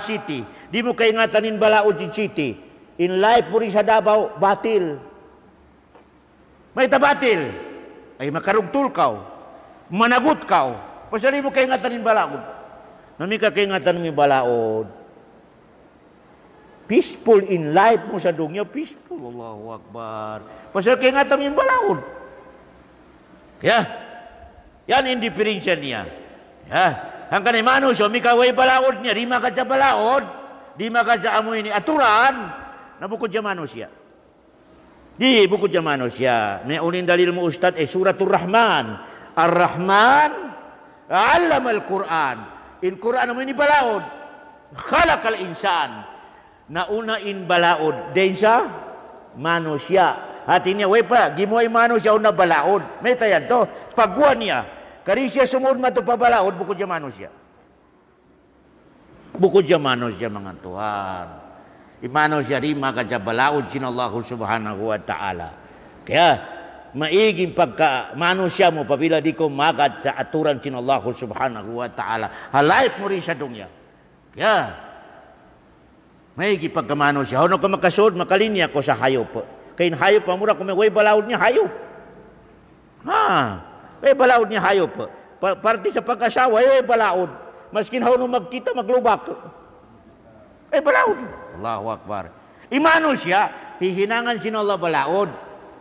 di mo kay ngatanin bala o chichiti In life puri sa Davao, batil. May tabatil. Ay makarugtul kau Managot kau, Pasali mo kay ngatanin o Nami ka kay ngatan mi o Peaceful in life mo sa dunya, peaceful. Allahu Akbar. Pasal kay ngatan ya. ya, ya. mi o Kaya, yan indiferensya niya. Ya. Hanggang imano siya, mikaway balaod niya, di makadya balaod di amu ini aturan na buku jam manusia di buku jam manusia ulin dalil mu ustad eh suratul rahman ar-rahman alam al-quran in quran ini balaud khalaqal insan na una in balaud densa manusia hatinya wepa gimoi manusia una balaud meta yan to pagwan niya karisya sumod pabalaud buku jam manusia bukuja manusia mangan Tuhan imano siya rima kajabalaod sinallahu subhanahu wa ta'ala kaya maiging pagka manusia mo pabila di ko magad sa aturan sinallahu subhanahu wa ta'ala halayp mo rin sa dunya kaya maigi pagkamano siya ka makalinya ko sa hayop kain hayop pamura kung may way balaod niya hayop ha way balaod niya hayop pa, parte sa pagkasawa way balaod Maskin hauno magkita, maglubak. Eh, balaod. Allahu Akbar. Imano siya, hihinangan sin Allah balaod.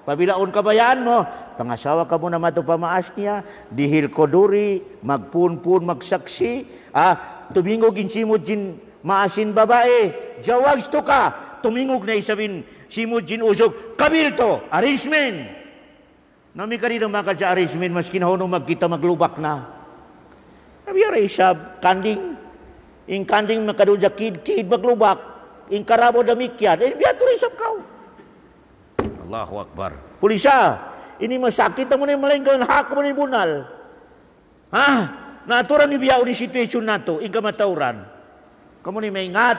Pabilaon kabayaan mo, pangasawa ka mo na matupamaas niya, dihil koduri, magpunpun, magsaksi, ah, tumingog insimod jin maasin babae, jawags to ka, tumingog na isabin simod jin usog, kabilto, arrangement. Nami ka rin ang makadya arrangement, maskin hauno magkita, maglubak na. Nabiyara isya kanding. Ing kanding makaduja kid kid maglubak. Ing karabo demikian. Ini biatur isap kau. Allahu Akbar. Pulisa. Ini masakit namun yang melenggang hak ini bunal. Hah? Naturan ini biar di situasi nato. Ing kamatauran. Kamu ini mengingat.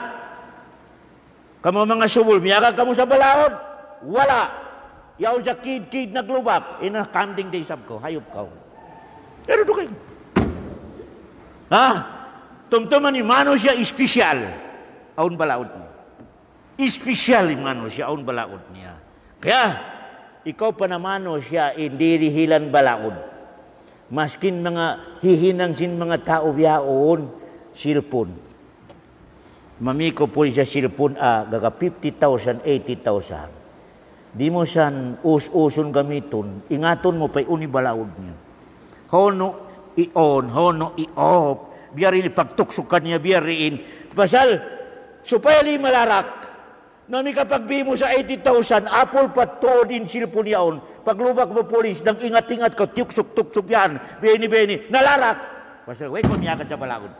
Kamu mga subul. Miyaga kamu sa balaod. Wala. Yaw jakid-kid naglubak. Ina kanding di isap ko. Hayop kau. Pero doon kayo. Ha? Tumtuman yung mano siya, espesyal. Aun balaod niya. Espesyal yung mano siya, aun balaod niya. Kaya, ikaw pa na mano siya, hindi rihilan balaod. Maskin mga hihinang sin mga tao yaon, silpon. Mamiko po siya silpon, ah, gaga 50,000, 80,000 di mo siyan us-usun gamiton, ingaton mo pa'y unibalaod niya. Kung no, ion, hono, iop. Biyarin ipagtuksukan niya, biyarin. Basal, supaya li malarak. Nami kapag bimo sa 80,000, apol patodin silpon yaon. Paglubak mo polis, nang ingat-ingat ko, tuksuk tuksok yan, beni-beni, nalarak. Basal, way kung niyagat sa balaod.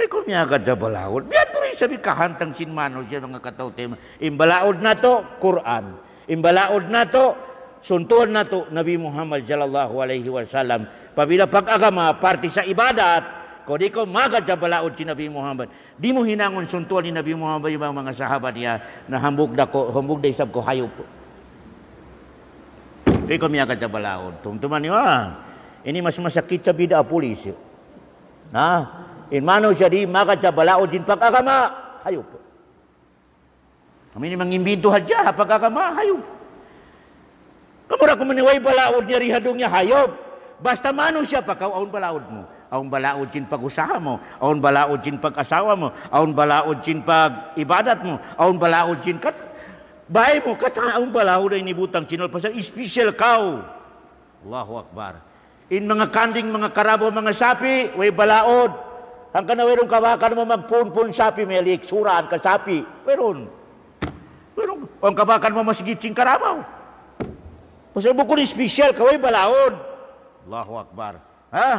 Way kung niyagat sa balaod. Biyan ko rin sabi, kahantang sinmano siya mga katautim. Imbalaod na to, Quran. Imbalaod na to, suntuan na to, Nabi Muhammad sallallahu alaihi wasallam. Pabila pak agama parti sa ibadat, Kodiko maga jabalaod si Nabi Muhammad. Di mo hinangon suntuan ni Nabi Muhammad yung mga sahabat niya na hambog da ko, hambog da isab ko hayop. Fiko miya Tumtuman niyo ah. Ini mas masakit sa bida polis. Na? In mano siya di maga jabalaod din pagkakama. Hayop. Kami ni mangimbinto hadya pagkakama hayop. Kamura kumaniway balaod niya rihadong niya hayop. Basta mano siya pa, kau aun balaod mo. Aon balaod jin pag-usaha mo. Aon balaod jin pag-asawa mo. Aon balaod jin pag-ibadat mo. Aon balaod sin kat... Bahay mo, aun balaod ay nibutang pasal Special kau. Allahu Akbar. In mga kanding, mga karabo, mga sapi, way balaod. Ang kanawerong kabakan mo magpunpun sapi, may liksuraan ka sapi. Meron. Meron. Ang kabakan mo masigit sing karabaw. Kasi bukod special, kaway balaod. Allahu Akbar. Ha?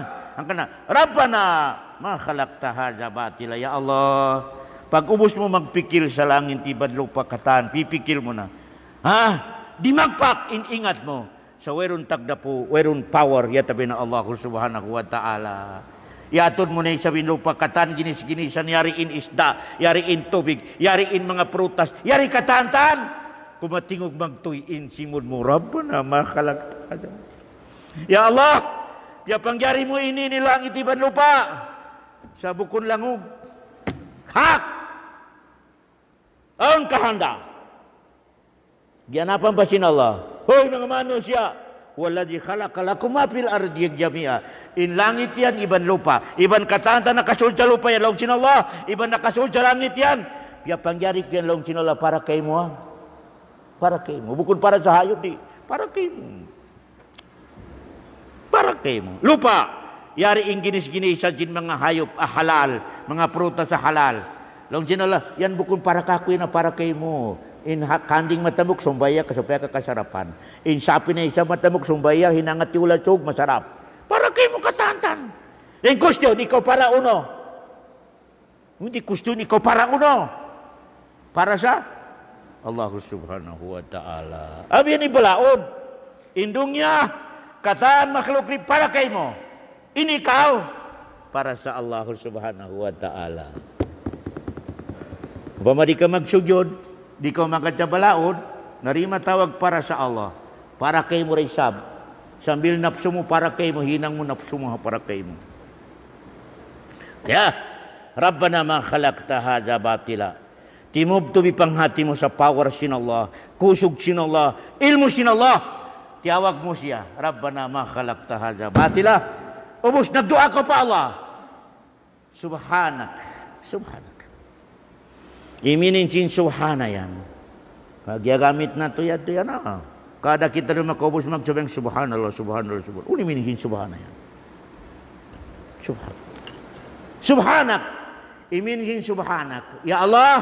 Ang kana, Rabbana, makalakta hadha batila, ya Allah. Pag ubos mo magpikil sa langit, ibad lupa katan, pipikil mo na. Ha? Di magpak, iningat mo. Sa so, weron tagda po, weron power, yatabi na Allah subhanahu wa ta'ala. Iatod mo na yung sabihin lupa, katan, ginis-ginisan, yariin isda, yariin tubig, yariin mga prutas, yari katantan. Kumatingog magtuyin, simod mo, Rabbana, makalagtada. Ya Allah, ya pangjarimu ini ni langit iban lupa. Sabukun langu Hak. Ang kahanda. Gian apa pasin Allah. Hoi nang manusia, Walladhi khalaqa lakum ma fil ardi jami'a. In langit yan, iban lupa. Iban katanta nakasul sa lupa ya laong Allah. Iban nakasul langit yan. Ya panggari pian yan, laong para kaimu. Ah. Para keimu, bukan para sahayu di. Para keimu. Parang mo. Lupa. Yari ginis-ginis ginisa din mga hayop, ah, halal, mga pruta sa halal. Long sinala, yan bukong para kakuy na para kay mo. In ha, kanding matamok, sumbaya, kasupaya ka kasarapan. In sapi na isa matamok, sumbaya, hinangat yung tsog, masarap. Para kay mo katantan. In question, ikaw para uno. Hindi question, ikaw para uno. Para sa Allah subhanahu wa ta'ala. Abi ni balaod. Indungnya, Kata makhluk ni para kaimo. Ini kau para sa Allah Subhanahu wa taala. Umpama di ka magsujud, di ka makajabalaod, narima tawag para sa Allah. Para kay mo rin sab. Sambil napso mo para kay mo, hinang mo napso mo para kay mo. Kaya, Rabbana ma khalaqta hadha batila. Timubtubi panghati mo sa power sin Allah, kusog sin Allah, ilmo sin Allah, Tiawag mo siya, Rabbana ma khalaqta hadza batila. Ubus na dua ko pa Allah. Subhanak. Subhanak. Imininsin subhana yan. Pag gamit na ya to yan, to yan ah. Kada kita rin makaubos magsabing subhanallah, subhanallah, subhanallah. Uni minigin subhana yan. Subhanak, Subhanak. Iminigin subhanak. Ya Allah,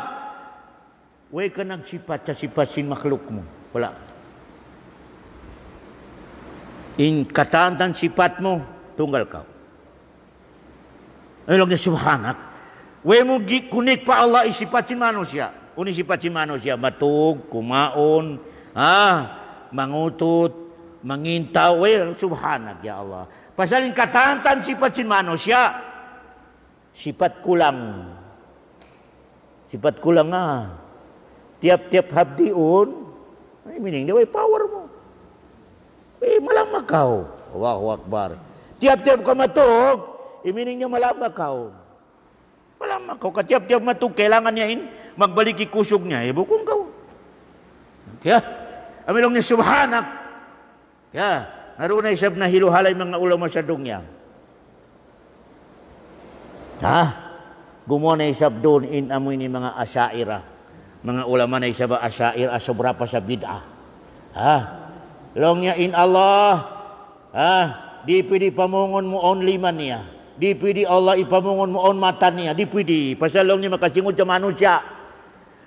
way ka nagsifat sa sipasin makhluk mo. Wala in kataan dan sifat mo, tunggal kau. Ilog niya, subhanak. We mo kunik pa Allah isipat si manusia. Unisipat si manusia, batog, kumaon, ah, mangutut, mangintaw. We, subhanak ya Allah. Pasal in kataan dan sifat si manusia, sifat kulang. Sifat kulang ah. Tiap-tiap habdiun, ay, mining, di power mo eh malamang kau. Allahu Akbar. Tiap-tiap ka matug, imining niya makau kau. makau eh, kau. Katiap-tiap matuk kailangan niya ya, ya. ya. in, magbalik ikusog niya. Ibo kung kau. Kaya, amilong niya subhanak. Kaya, narunay sab na hiluhalay mga ulama sa dunya. Ha? Gumawa na isab doon in amoy ni mga asaira. Mga ulama na isab asair asobra pa sa bid'ah. Ha? Longnya in Allah ah dipidi pamungun muon limania. Dipidi Allah ipamungun muon matania. Dipidi pasal longnya makasingut jam manusia.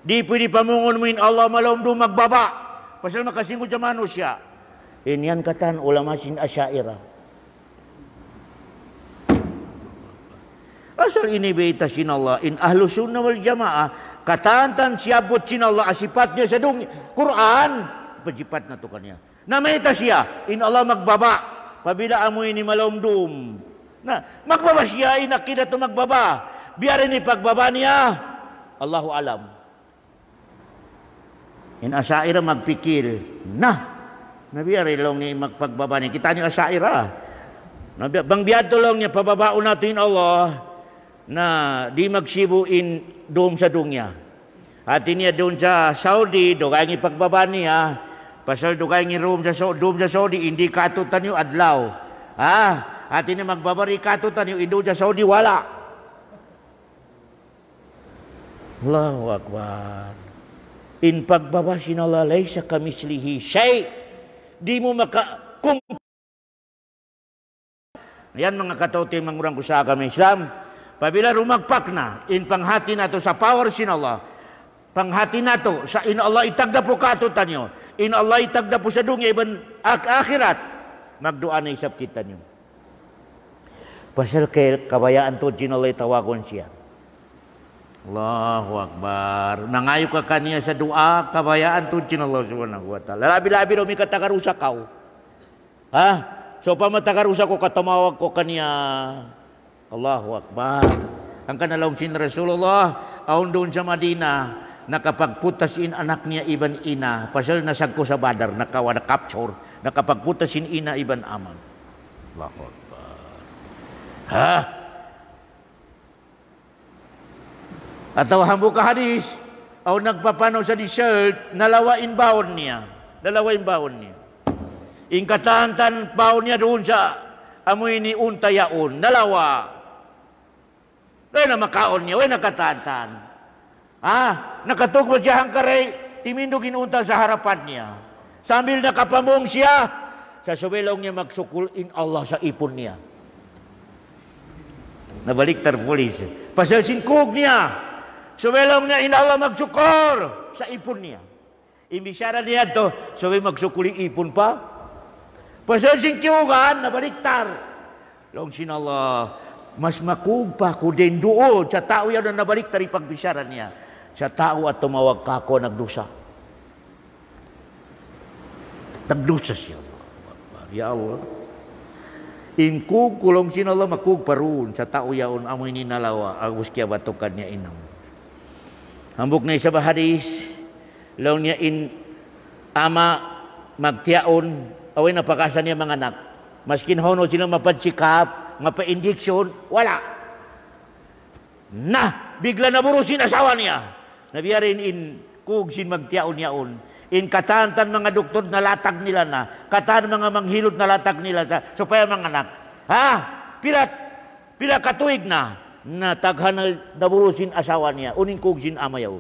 Dipidi pamungun min Allah malam du magbaba. Pasal makasingut jam manusia. Inian kataan ulama sin asyairah. Asal ini beita Allah in ahlu sunnah wal jamaah katantan siabot sinallah Allah asipatnya sedung Quran pejipat na tukanya. Namanya nah, siya, nah, In Allah magbaba. Pabila amo ini malumdum. Na, magbaba siya in akidatu magbaba. Biar ini pagbaba niya. Allahu alam. In asaira magpikir. Nah. Nabiyari lang ni magpagbaba niya. Kita niyo asaira. Nabi, bang biyad tulong niya pababao natin Allah na di in dum sa dunya. At niya doon sa Saudi, doon kaya pagbaba niya, Pasal dukay ni room sa so, doom sa so, hindi katutan yung adlaw. Ha? At ini magbabari katutan yung indo sa Saudi wala. Allahu Akbar. In pagbabasin Allah, laysa kamislihi syai. Di mo maka... Kung... Yan mga katote, mga orang usaha kami Islam. Pabila rumagpak na, in panghati nato sa power sin Allah, panghati nato sa in Allah itagda po katutan nyo, in Allah tagda po sa dungya iban ak akhirat magduan na isap kita niyo pasal kay kabayaan to jin Allah tawagon siya Allahu Akbar nangayo ka kaniya sa dua kabayaan to jin Allah subhanahu wa ta'ala labi-labi daw mi kau ha ah, so pamatagarusa ko katamawag ko kaniya Allahu Akbar ang kanalong sin Rasulullah aun doon sa Madinah nakapagputas in anak niya iban ina, pasal nasag ko sa badar, nakawa na capture, nakapagputas in ina iban amang. Allahu Akbar. Ha? Ataw hambo ka hadis, aw nagpapanaw sa desert, nalawa baon niya. Dalawa baon niya. Ingkatantan baon niya doon sa amoy ni untayaon. nalawa. Dahil na makaon niya, way nakatantan. Ah, nakatok mo jahang karay, timindukin unta sa harapannya. Sambil nakapamong siya, sa subelong niya magsukul in Allah sa ipon niya. Nabalik tarpulis. Pasal singkog niya, subelong niya in Allah magsukor sa ipon niya. Imbisara niya to, sabi magsukuli ipon pa. Pasal nabalik tar. Long sin Allah, mas makugpa ko din doon oh, sa tao yan na nabalik tari pagbisara niya. sa tao at tumawag ka ako nagdusa. Nagdusa siya Allah. Ya Allah. Inkug kulong sino Allah makug parun sa tao yaon amoy ni nalawa agus kya batukan niya inam. Hambok na isa ba hadis law niya in ama magtiaon away napakasan niya mga anak. Maskin hono sila mapadsikap, mapaindiksyon, wala. Na, bigla na burusin asawa niya. Nabiyarin in sin magtiaon-yaon. In katan mga doktor na latag nila na, katan mga manghilot na latag nila sa supaya mga anak. Ha? Pila pila katuig na na taghan na daburusin asawa niya. Uning kugshin amayaw.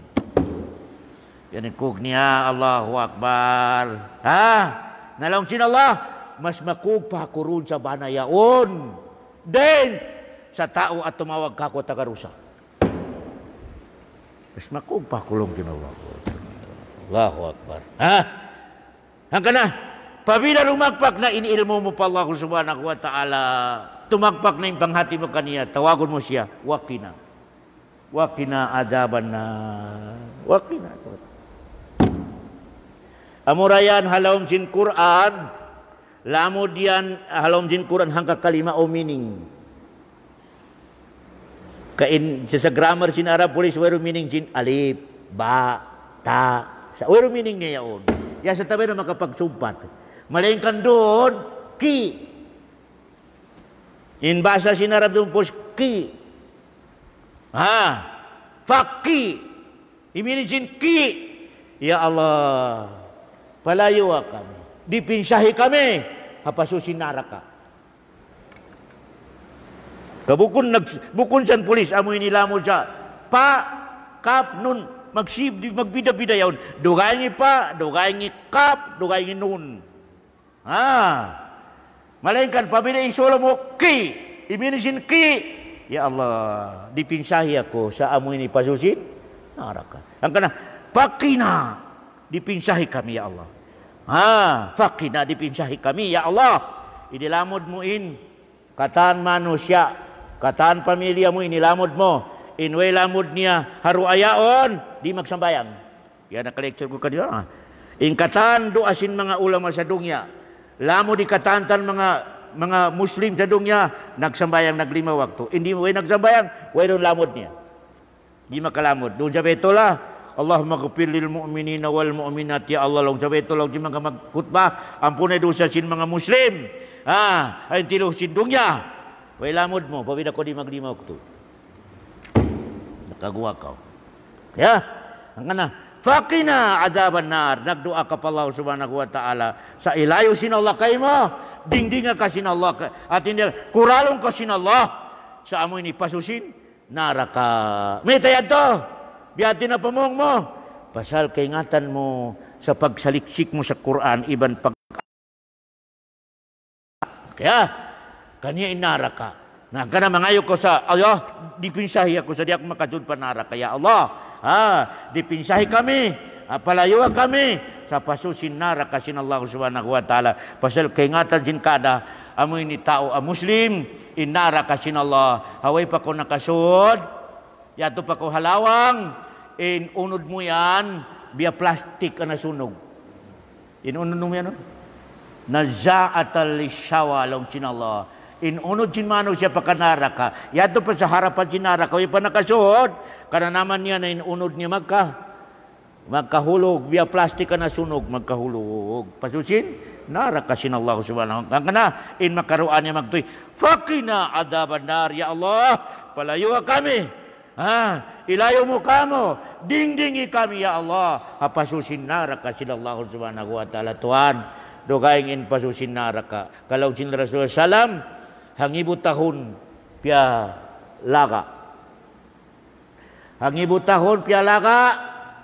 Yan kug niya, Allahu Akbar. Ha? Nalong sin Allah, mas makug pa kurun sa banayaon. Then, sa tao at tumawag ka kako tagarusa. Wis makubah kulung kinallah. Allahu akbar. Hah? Hangkana Pabila rumagpag na iniilmo mo pa Allah subhanahu wa ta'ala, tumagpag na yung hati mo kaniya, tawagon mo siya, wakina. Wakina adaban na. Wakina. Amurayan halawm jin Quran, lamudian halawm jin Quran hangka kalima o meaning. Kain sa grammar sin Arab police wero meaning sin alif, ba, ta. Sa wero meaning niya yaon. Ya, ya sa tabi na makapagsumpat. Malayin kan doon, ki. In basa sin Arab doon po ki. Ha? Fakki. Iminin sin ki. Ya Allah, palayo kami. Dipinsahi kami. Hapasusin nara ka. Kabukun nag bukun san polis amo ini lamo ja. Pa kap nun magsib di magbida-bida yon. Dugay ni pa, dugay ni kap, dugay ni nun. Ha. Ah. Malainkan pabila isola mo ki, iminisin ki. Ya Allah, dipinsahi ako sa amo ini pasusin. Naraka. Ang kana pakina dipinsahi kami ya Allah. Ha, ah. pakina dipinsahi kami ya Allah. Idilamod mo in katan manusia Kataan pamilya mo, inilamod mo. Inway lamod niya, haruayaon, di magsambayang. Yan nakalecture ko kanina. Ah. kataan duasin mga ulama sa dunya. Lamo di katantan mga mga Muslim sa dunya, nagsambayang naglima waktu. Hindi mo way nagsambayang, way doon lamod niya. Di makalamod. Doon sa lah Allahumma gfir lil mu'minina wal mu'minat ya Allah long sabi tolong di mga magkutbah ampunay dosa sin mga muslim ha ah, ay sin dunya Wailamod mo, pawid ko di maglimaw ko to. Nakagawa ka. Oh. Kaya, ang kana, Fakina adaban nar. Nagdua ka pa Allah subhanahu wa ta'ala sa ilayo sinallah kay mo. Dingdinga ka Allah. At hindi, kuralong ka sinallah. Sa amoy ni pasusin, naraka. May tayad to. Biyati na pamong mo. Pasal kaingatan mo sa pagsaliksik mo sa Quran, iban pag... Kaya, kaniya inaraka. Na kana mangayo ko sa Allah, dipinsahi ako sa di ako makadud panara kaya Allah. Ha, dipinsahi kami, ha, palayuan kami sa pasusin nara sin Allah subhanahu wa taala. Pasal kaingatan jin kada amoy ni tao a muslim inara sin Allah. Haway pa ko nakasud. Yato pa ko halawang in unod mo yan biya plastic na sunog. In unod mo yan. No? Oh. Nazaatal shawa sin Allah. In ono jinmano siya ka Yato pa sa harapan ka ipa nakasuhod Kana naman niya na inunod niya magka. Magkahulog. Biya plastika na sunog. Magkahulog. Pasusin. Naraka sin Allah subhanahu wa ta'ala. Kana in makaruan niya magtuy. Fakina adaban nar. Ya Allah. palayo kami. Ha? Ilayo mo kamo. Dingdingi kami ya Allah. Apasusin naraka sin Allah subhanahu wa ta'ala. tuan Dugaing in pasusin naraka. Kalau sin Rasulullah sallam. hangibutahon pia laga. Hangibutahon pia laga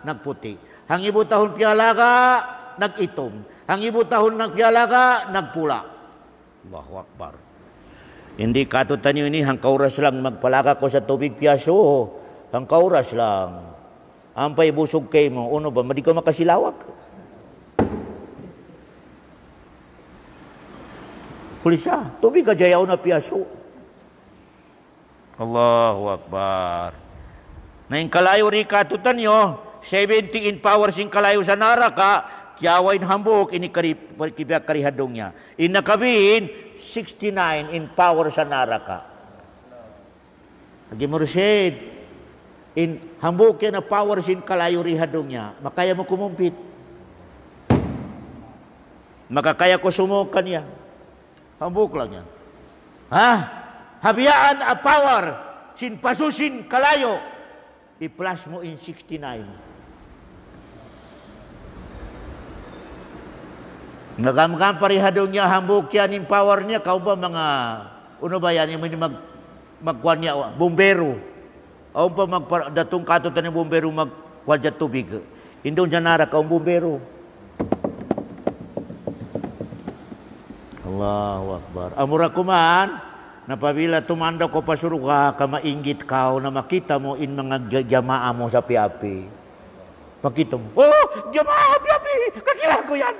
nagputi. Hangibutahon pia laga nagitom. Hangibutahon ng pia laga nagpula. Allahu Akbar. Hindi katutan nyo ini, hangkauras lang magpalaga ko sa tubig piyaso. Hangkauras lang. Ampay busog kay mo. Uno ba, hindi ko makasilawak. Polisa, tubi na piaso. Allahu Akbar. Naing kalayo ri tutan yo, 70 in power sing kalayo sa nara ka, in hambok ini kari kibya karihadong niya. Inakabin 69 in power sa nara ka. Agi mo in hambok na power sin kalayo rihadong niya, makaya mo kumumpit. Makakaya ko sumukan niya lang yan. Ha? Habiyaan a power sin pasusin kalayo i-plus mo in 69. Nagamgam parihadong niya hambuk yan in power niya kau ba mga uno ba yan yung mag magkuhan niya bombero. Aw pa magdatong kato tanim bombero magkuan tubig. Indon janara kau bombero. Allahu Akbar. Amurakuman. Napabila tumanda ko pasuruka kama inggit kau nama kita mau in mga jamaa mo sa api-api. mo, oh, jamaa api? Kaki ko yan.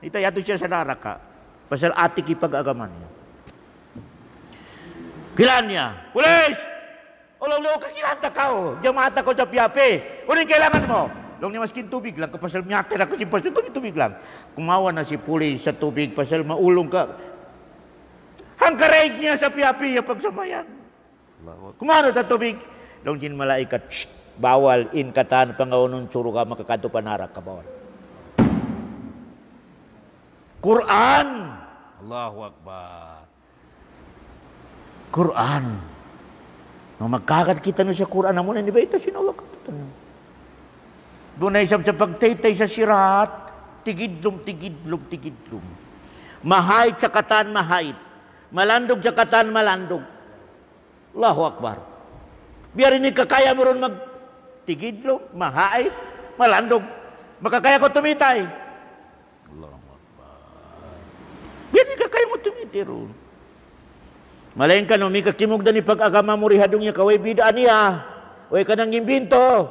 Ito yato siya sa naraka. Pasal atik ipag-agaman niya. Kilan niya, pulis! Ulang lo, kau, jamaa ta ko sa api Uling kailangan mo, Long ni maskin tubig lang. pasal miyakin ako si pasal tubig, tubig lang. Kumawa na si puli sa tubig. Pasal maulong ka. Hangkaraig niya sa piya-piya pagsamayan. na ta tubig. Long jin malaikat. Shh, bawal in katan pangawon suro ka makakato panara ka bawal. Quran. Allahu Akbar. Quran. No, magkakad kita nyo sa Quran. namunan, di ba ito sinulog? ka? Dunay sab sa pagtaytay sa sirat, tigidlom, tigidlom, tigidlom. Mahay sa katan, mahay. Malandog sa katan, malandog. Allahu Akbar. Biarin ni kakaya mo ron mag tigidlom, mahay, malandog. Makakaya ko tumitay. Allahu Akbar. Biarin ni kakaya mo tumitiro. Malayan ka no, may kakimugda ni pag-agama mo rihadong niya kaway bidaan niya. Huwag ka nang imbinto.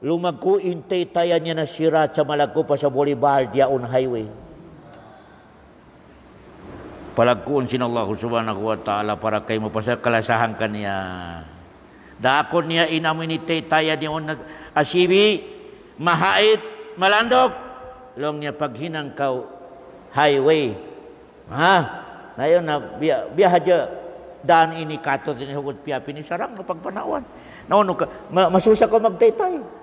Lumagko intay tayan niya na sira sa malagko pa sa Bolivar dia on highway. Palagkuon sinallahu subhanahu wa ta'ala para kay mapasa kalasahan kaniya. Dakon niya inamoy ni taya niya on asibi, mahait, malandok. Long niya paghinang kau highway. Ha? Nayon na biya, biya daan ini katot ini hugot piapi ni sarang na pagpanawan. Naon ka masusa ko magtaytay.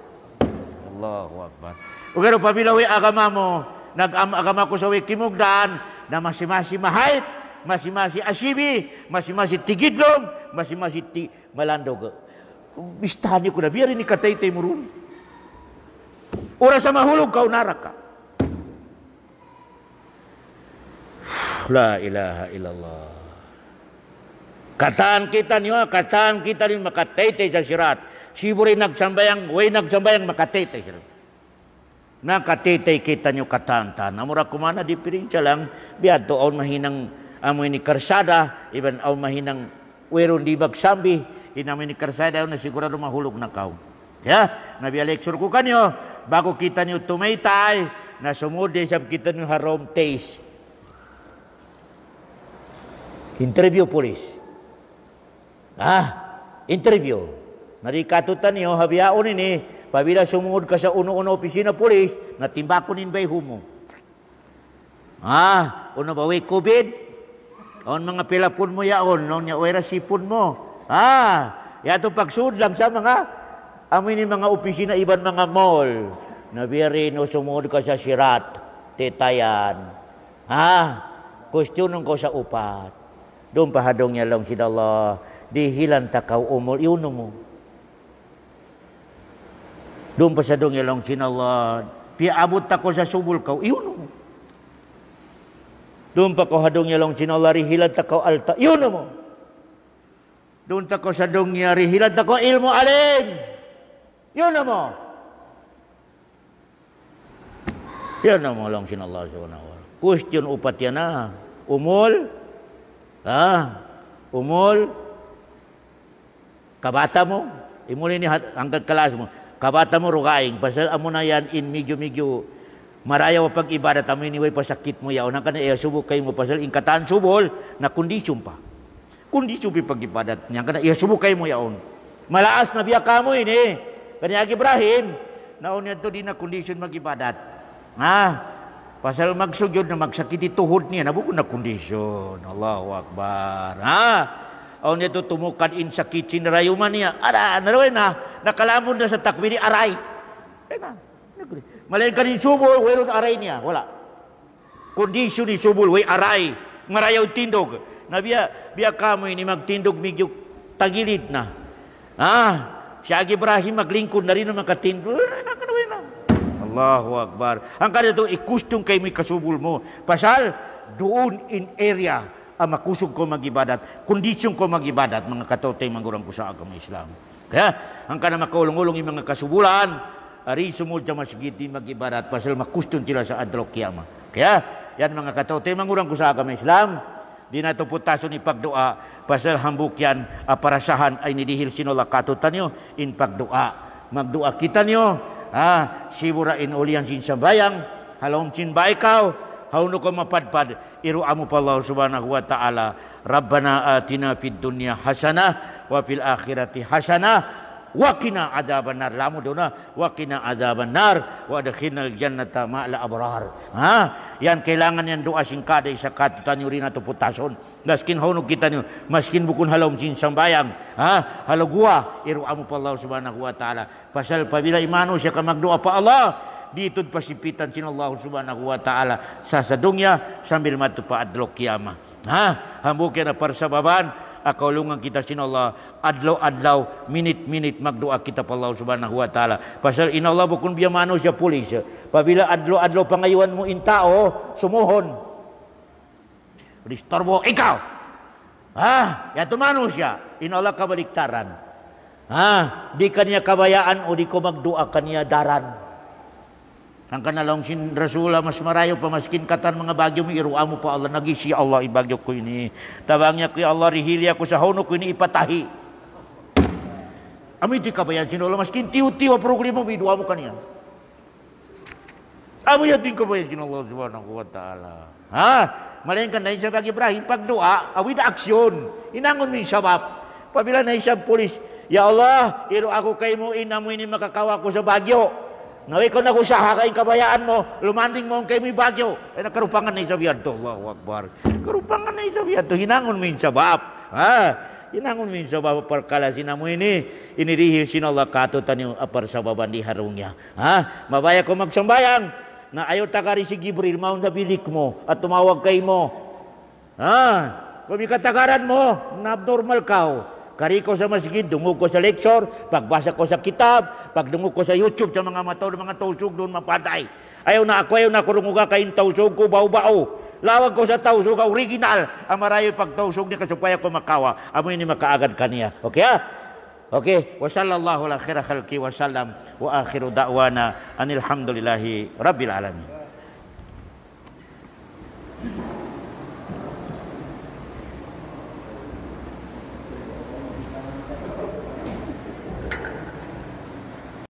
Allahu Akbar. Ugaro pabilawi agamamu, nagam agama ko sa kimugdaan na masi-masi mahait, masi-masi asibi, tigidlong, masi-masi ti malandog. Bistani ko na biyarin ni katay tay murun. Ura sa mahulog kau naraka. La ilaha illallah. Kataan kita niyo, kataan kita rin makatay tay sa sirat. Siburi nagsambayang, way nagsambayang makatitay sila. Nakatitay kita nyo katantan. Amura kumana diferensya lang, biya aw mahinang amoy ni karsada, even aw mahinang weron di bagsambi, inamoy ni karsada na sigurado mahulog na kao. Kaya, nabiya-lecture ko kanyo, bago kita nyo tumaytay, na sumudi sa kita nyo harom taste. Interview police. Ah, interview. Narikatutan niyo, habiyaon ni, pabila sumuod ka sa uno-uno opisina pulis, natimbakunin ba'y humo? Ah, uno ba way COVID? On mga pilapon mo yaon, no, niya wera sipon mo. Ah, yato pagsud lang sa mga amin ni mga opisina iban mga mall. Na Nabiri no sumuod ka sa sirat, titayan. Ah, kustyunon ko sa upat. Doon pahadong niya lang sinallah, dihilan takaw umol, iuno mo. Doon pa sa dongilong sinalad. Piaabot ako sa subul kau. Iyuno. Doon pa ko hadong yalong sinalad. Rihilad ako alta. Iyuno mo. Doon ta ko sa dongya. Rihilad ako ilmo alin. Iyuno mo. Yan na mga lang sinallah subhanahu wa ta'ala. Question upat yan ah. Umol? Ha? Ah, Umol? Kabata mo? Imuli ni hanggang kalas mo. Kabata mo rugaing, basal amo na yan in medyo-medyo maraya wa pag ibada tamo anyway pasakit mo yaw na kana eh, iya subok kay mo pasal in katan subol na kondisyon pa. Kondisyon pi pag ibadat niya kana iya eh, subok kay mo yaon. Malaas na biya kamo ini. Eh, Kani ag Ibrahim naon niya to di na kondisyon magibadat. Ha? Pasal magsugyod na magsakit tuhod niya nabuko na kondisyon. Allahu akbar. Ha? Aw nito tumukan in sa kitchen rayuman niya. Ara, narawin na. Nakalabon na sa takwini aray. Eh na. Malayan ka rin subol, wala aray niya. Wala. Kondisyon ni subol, way aray. Marayaw tindog. Na biya, biya kamoy ni magtindog medyo tagilid na. Ah, siya Ibrahim maglingkod na rin ng makatindog. Eh, Allahu Akbar. Ang kanito, ikustong kay may kasubol mo. Pasal, doon in area ang makusog ko magibadat, kondisyon ko magibadat, mga katotay mangurang ko sa agama Islam. Kaya, ang kana makulong-ulong yung mga kasubulan, ari sumod sa masjid magibadat, pasal makustun sila sa adlaw kiyama. Kaya, yan mga katotay mangurang ko sa agama Islam, di na putason ni pagdua, pasal hambuk yan, aparasahan ay nidihil sinula nyo, in pagdua. Magdua kita nyo, ah, sibura in ulian sin sambayang, halom sin ba ikaw, haunukum padpad iru amu Allah subhanahu wa taala rabbana atina fid dunya hasanah wa fil akhirati hasanah Wakina ada benar, lamu dona wakina ada benar, wa adkhilnal jannata ma'al abrar ha yang kelangan yang doa sakat isakat tanyurina tu putason gaskin hono kita ni maskin bukun halom jin sambayang ha halo gua iru amu Allah subhanahu wa taala pasal pabila imanu siya ka doa pa Allah ditut pasipitan Allah subhanahu wa ta'ala sa sadungya sambil pa adlo kiamah ha hambuke na parsababan akaulungan kita Allah adlaw-adlaw minit-minit magdoa kita pa Allah subhanahu wa ta'ala pasal Allah bukun biya manusia pulis pabila adlaw-adlaw pangayuan mu intao oh, tao sumuhon ristorbo ikaw ha yaitu manusia inallah kabaliktaran ha di kanya kabayaan o oh, di ko magdoa kanya daran Ang kanalong sin Rasula mas marayo maskin katan mga bagyo mo iruamu pa Allah nagisi Allah ibagyo ko ini. Tabangnya ko ya Allah rihili ako sa hono ko ini ipatahi. Ami di kabayan sin Allah maskin tiu tiwa problema mo iduamu kaniya. Ami yatin kabayan sin Allah subhanahu wa taala. Ha? Malengkan na sa bagi Ibrahim doa, awid aksyon. Inangon min sabab. Pabila na isab polis Ya Allah, iru ako kay mo inamu ini makakawa ko sa bagyo. Ngayon ko na ko siya, hakain kabayaan mo, lumanding mo ang kay mi bagyo. Ay eh, nakarupangan na isa biyado, Allahu Akbar. Karupangan na isa biyado, hinangon mo yun sa Ha? Hinangon mo yun sa baap, parkala sinamo ini, inirihil sinallah katutan yung apar sa babandi harunya. Ha? Mabaya ko magsambayang, na ayaw takari si Gibril, maun nabilik mo, at tumawag kay mo. Ha? Kung ikatagaran mo, na abnormal kao. Oh. Kari ko sa masjid, dungog ko sa lecture, pagbasa ko sa kitab, pagdungog ko sa YouTube sa mga matol, mga tausog doon mapatay. Ayaw na ako, ayaw na kurunguga kayong tausog ko, bau-bau. Lawag ko sa tausog, original. Ang marayo pagtausog niya kasupaya ko makawa. Amoy ni makaagad kaniya. Okay ha? Okay. Wa sallallahu ala khira khalki wa sallam wa akhiru da'wana anilhamdulillahi rabbil alamin.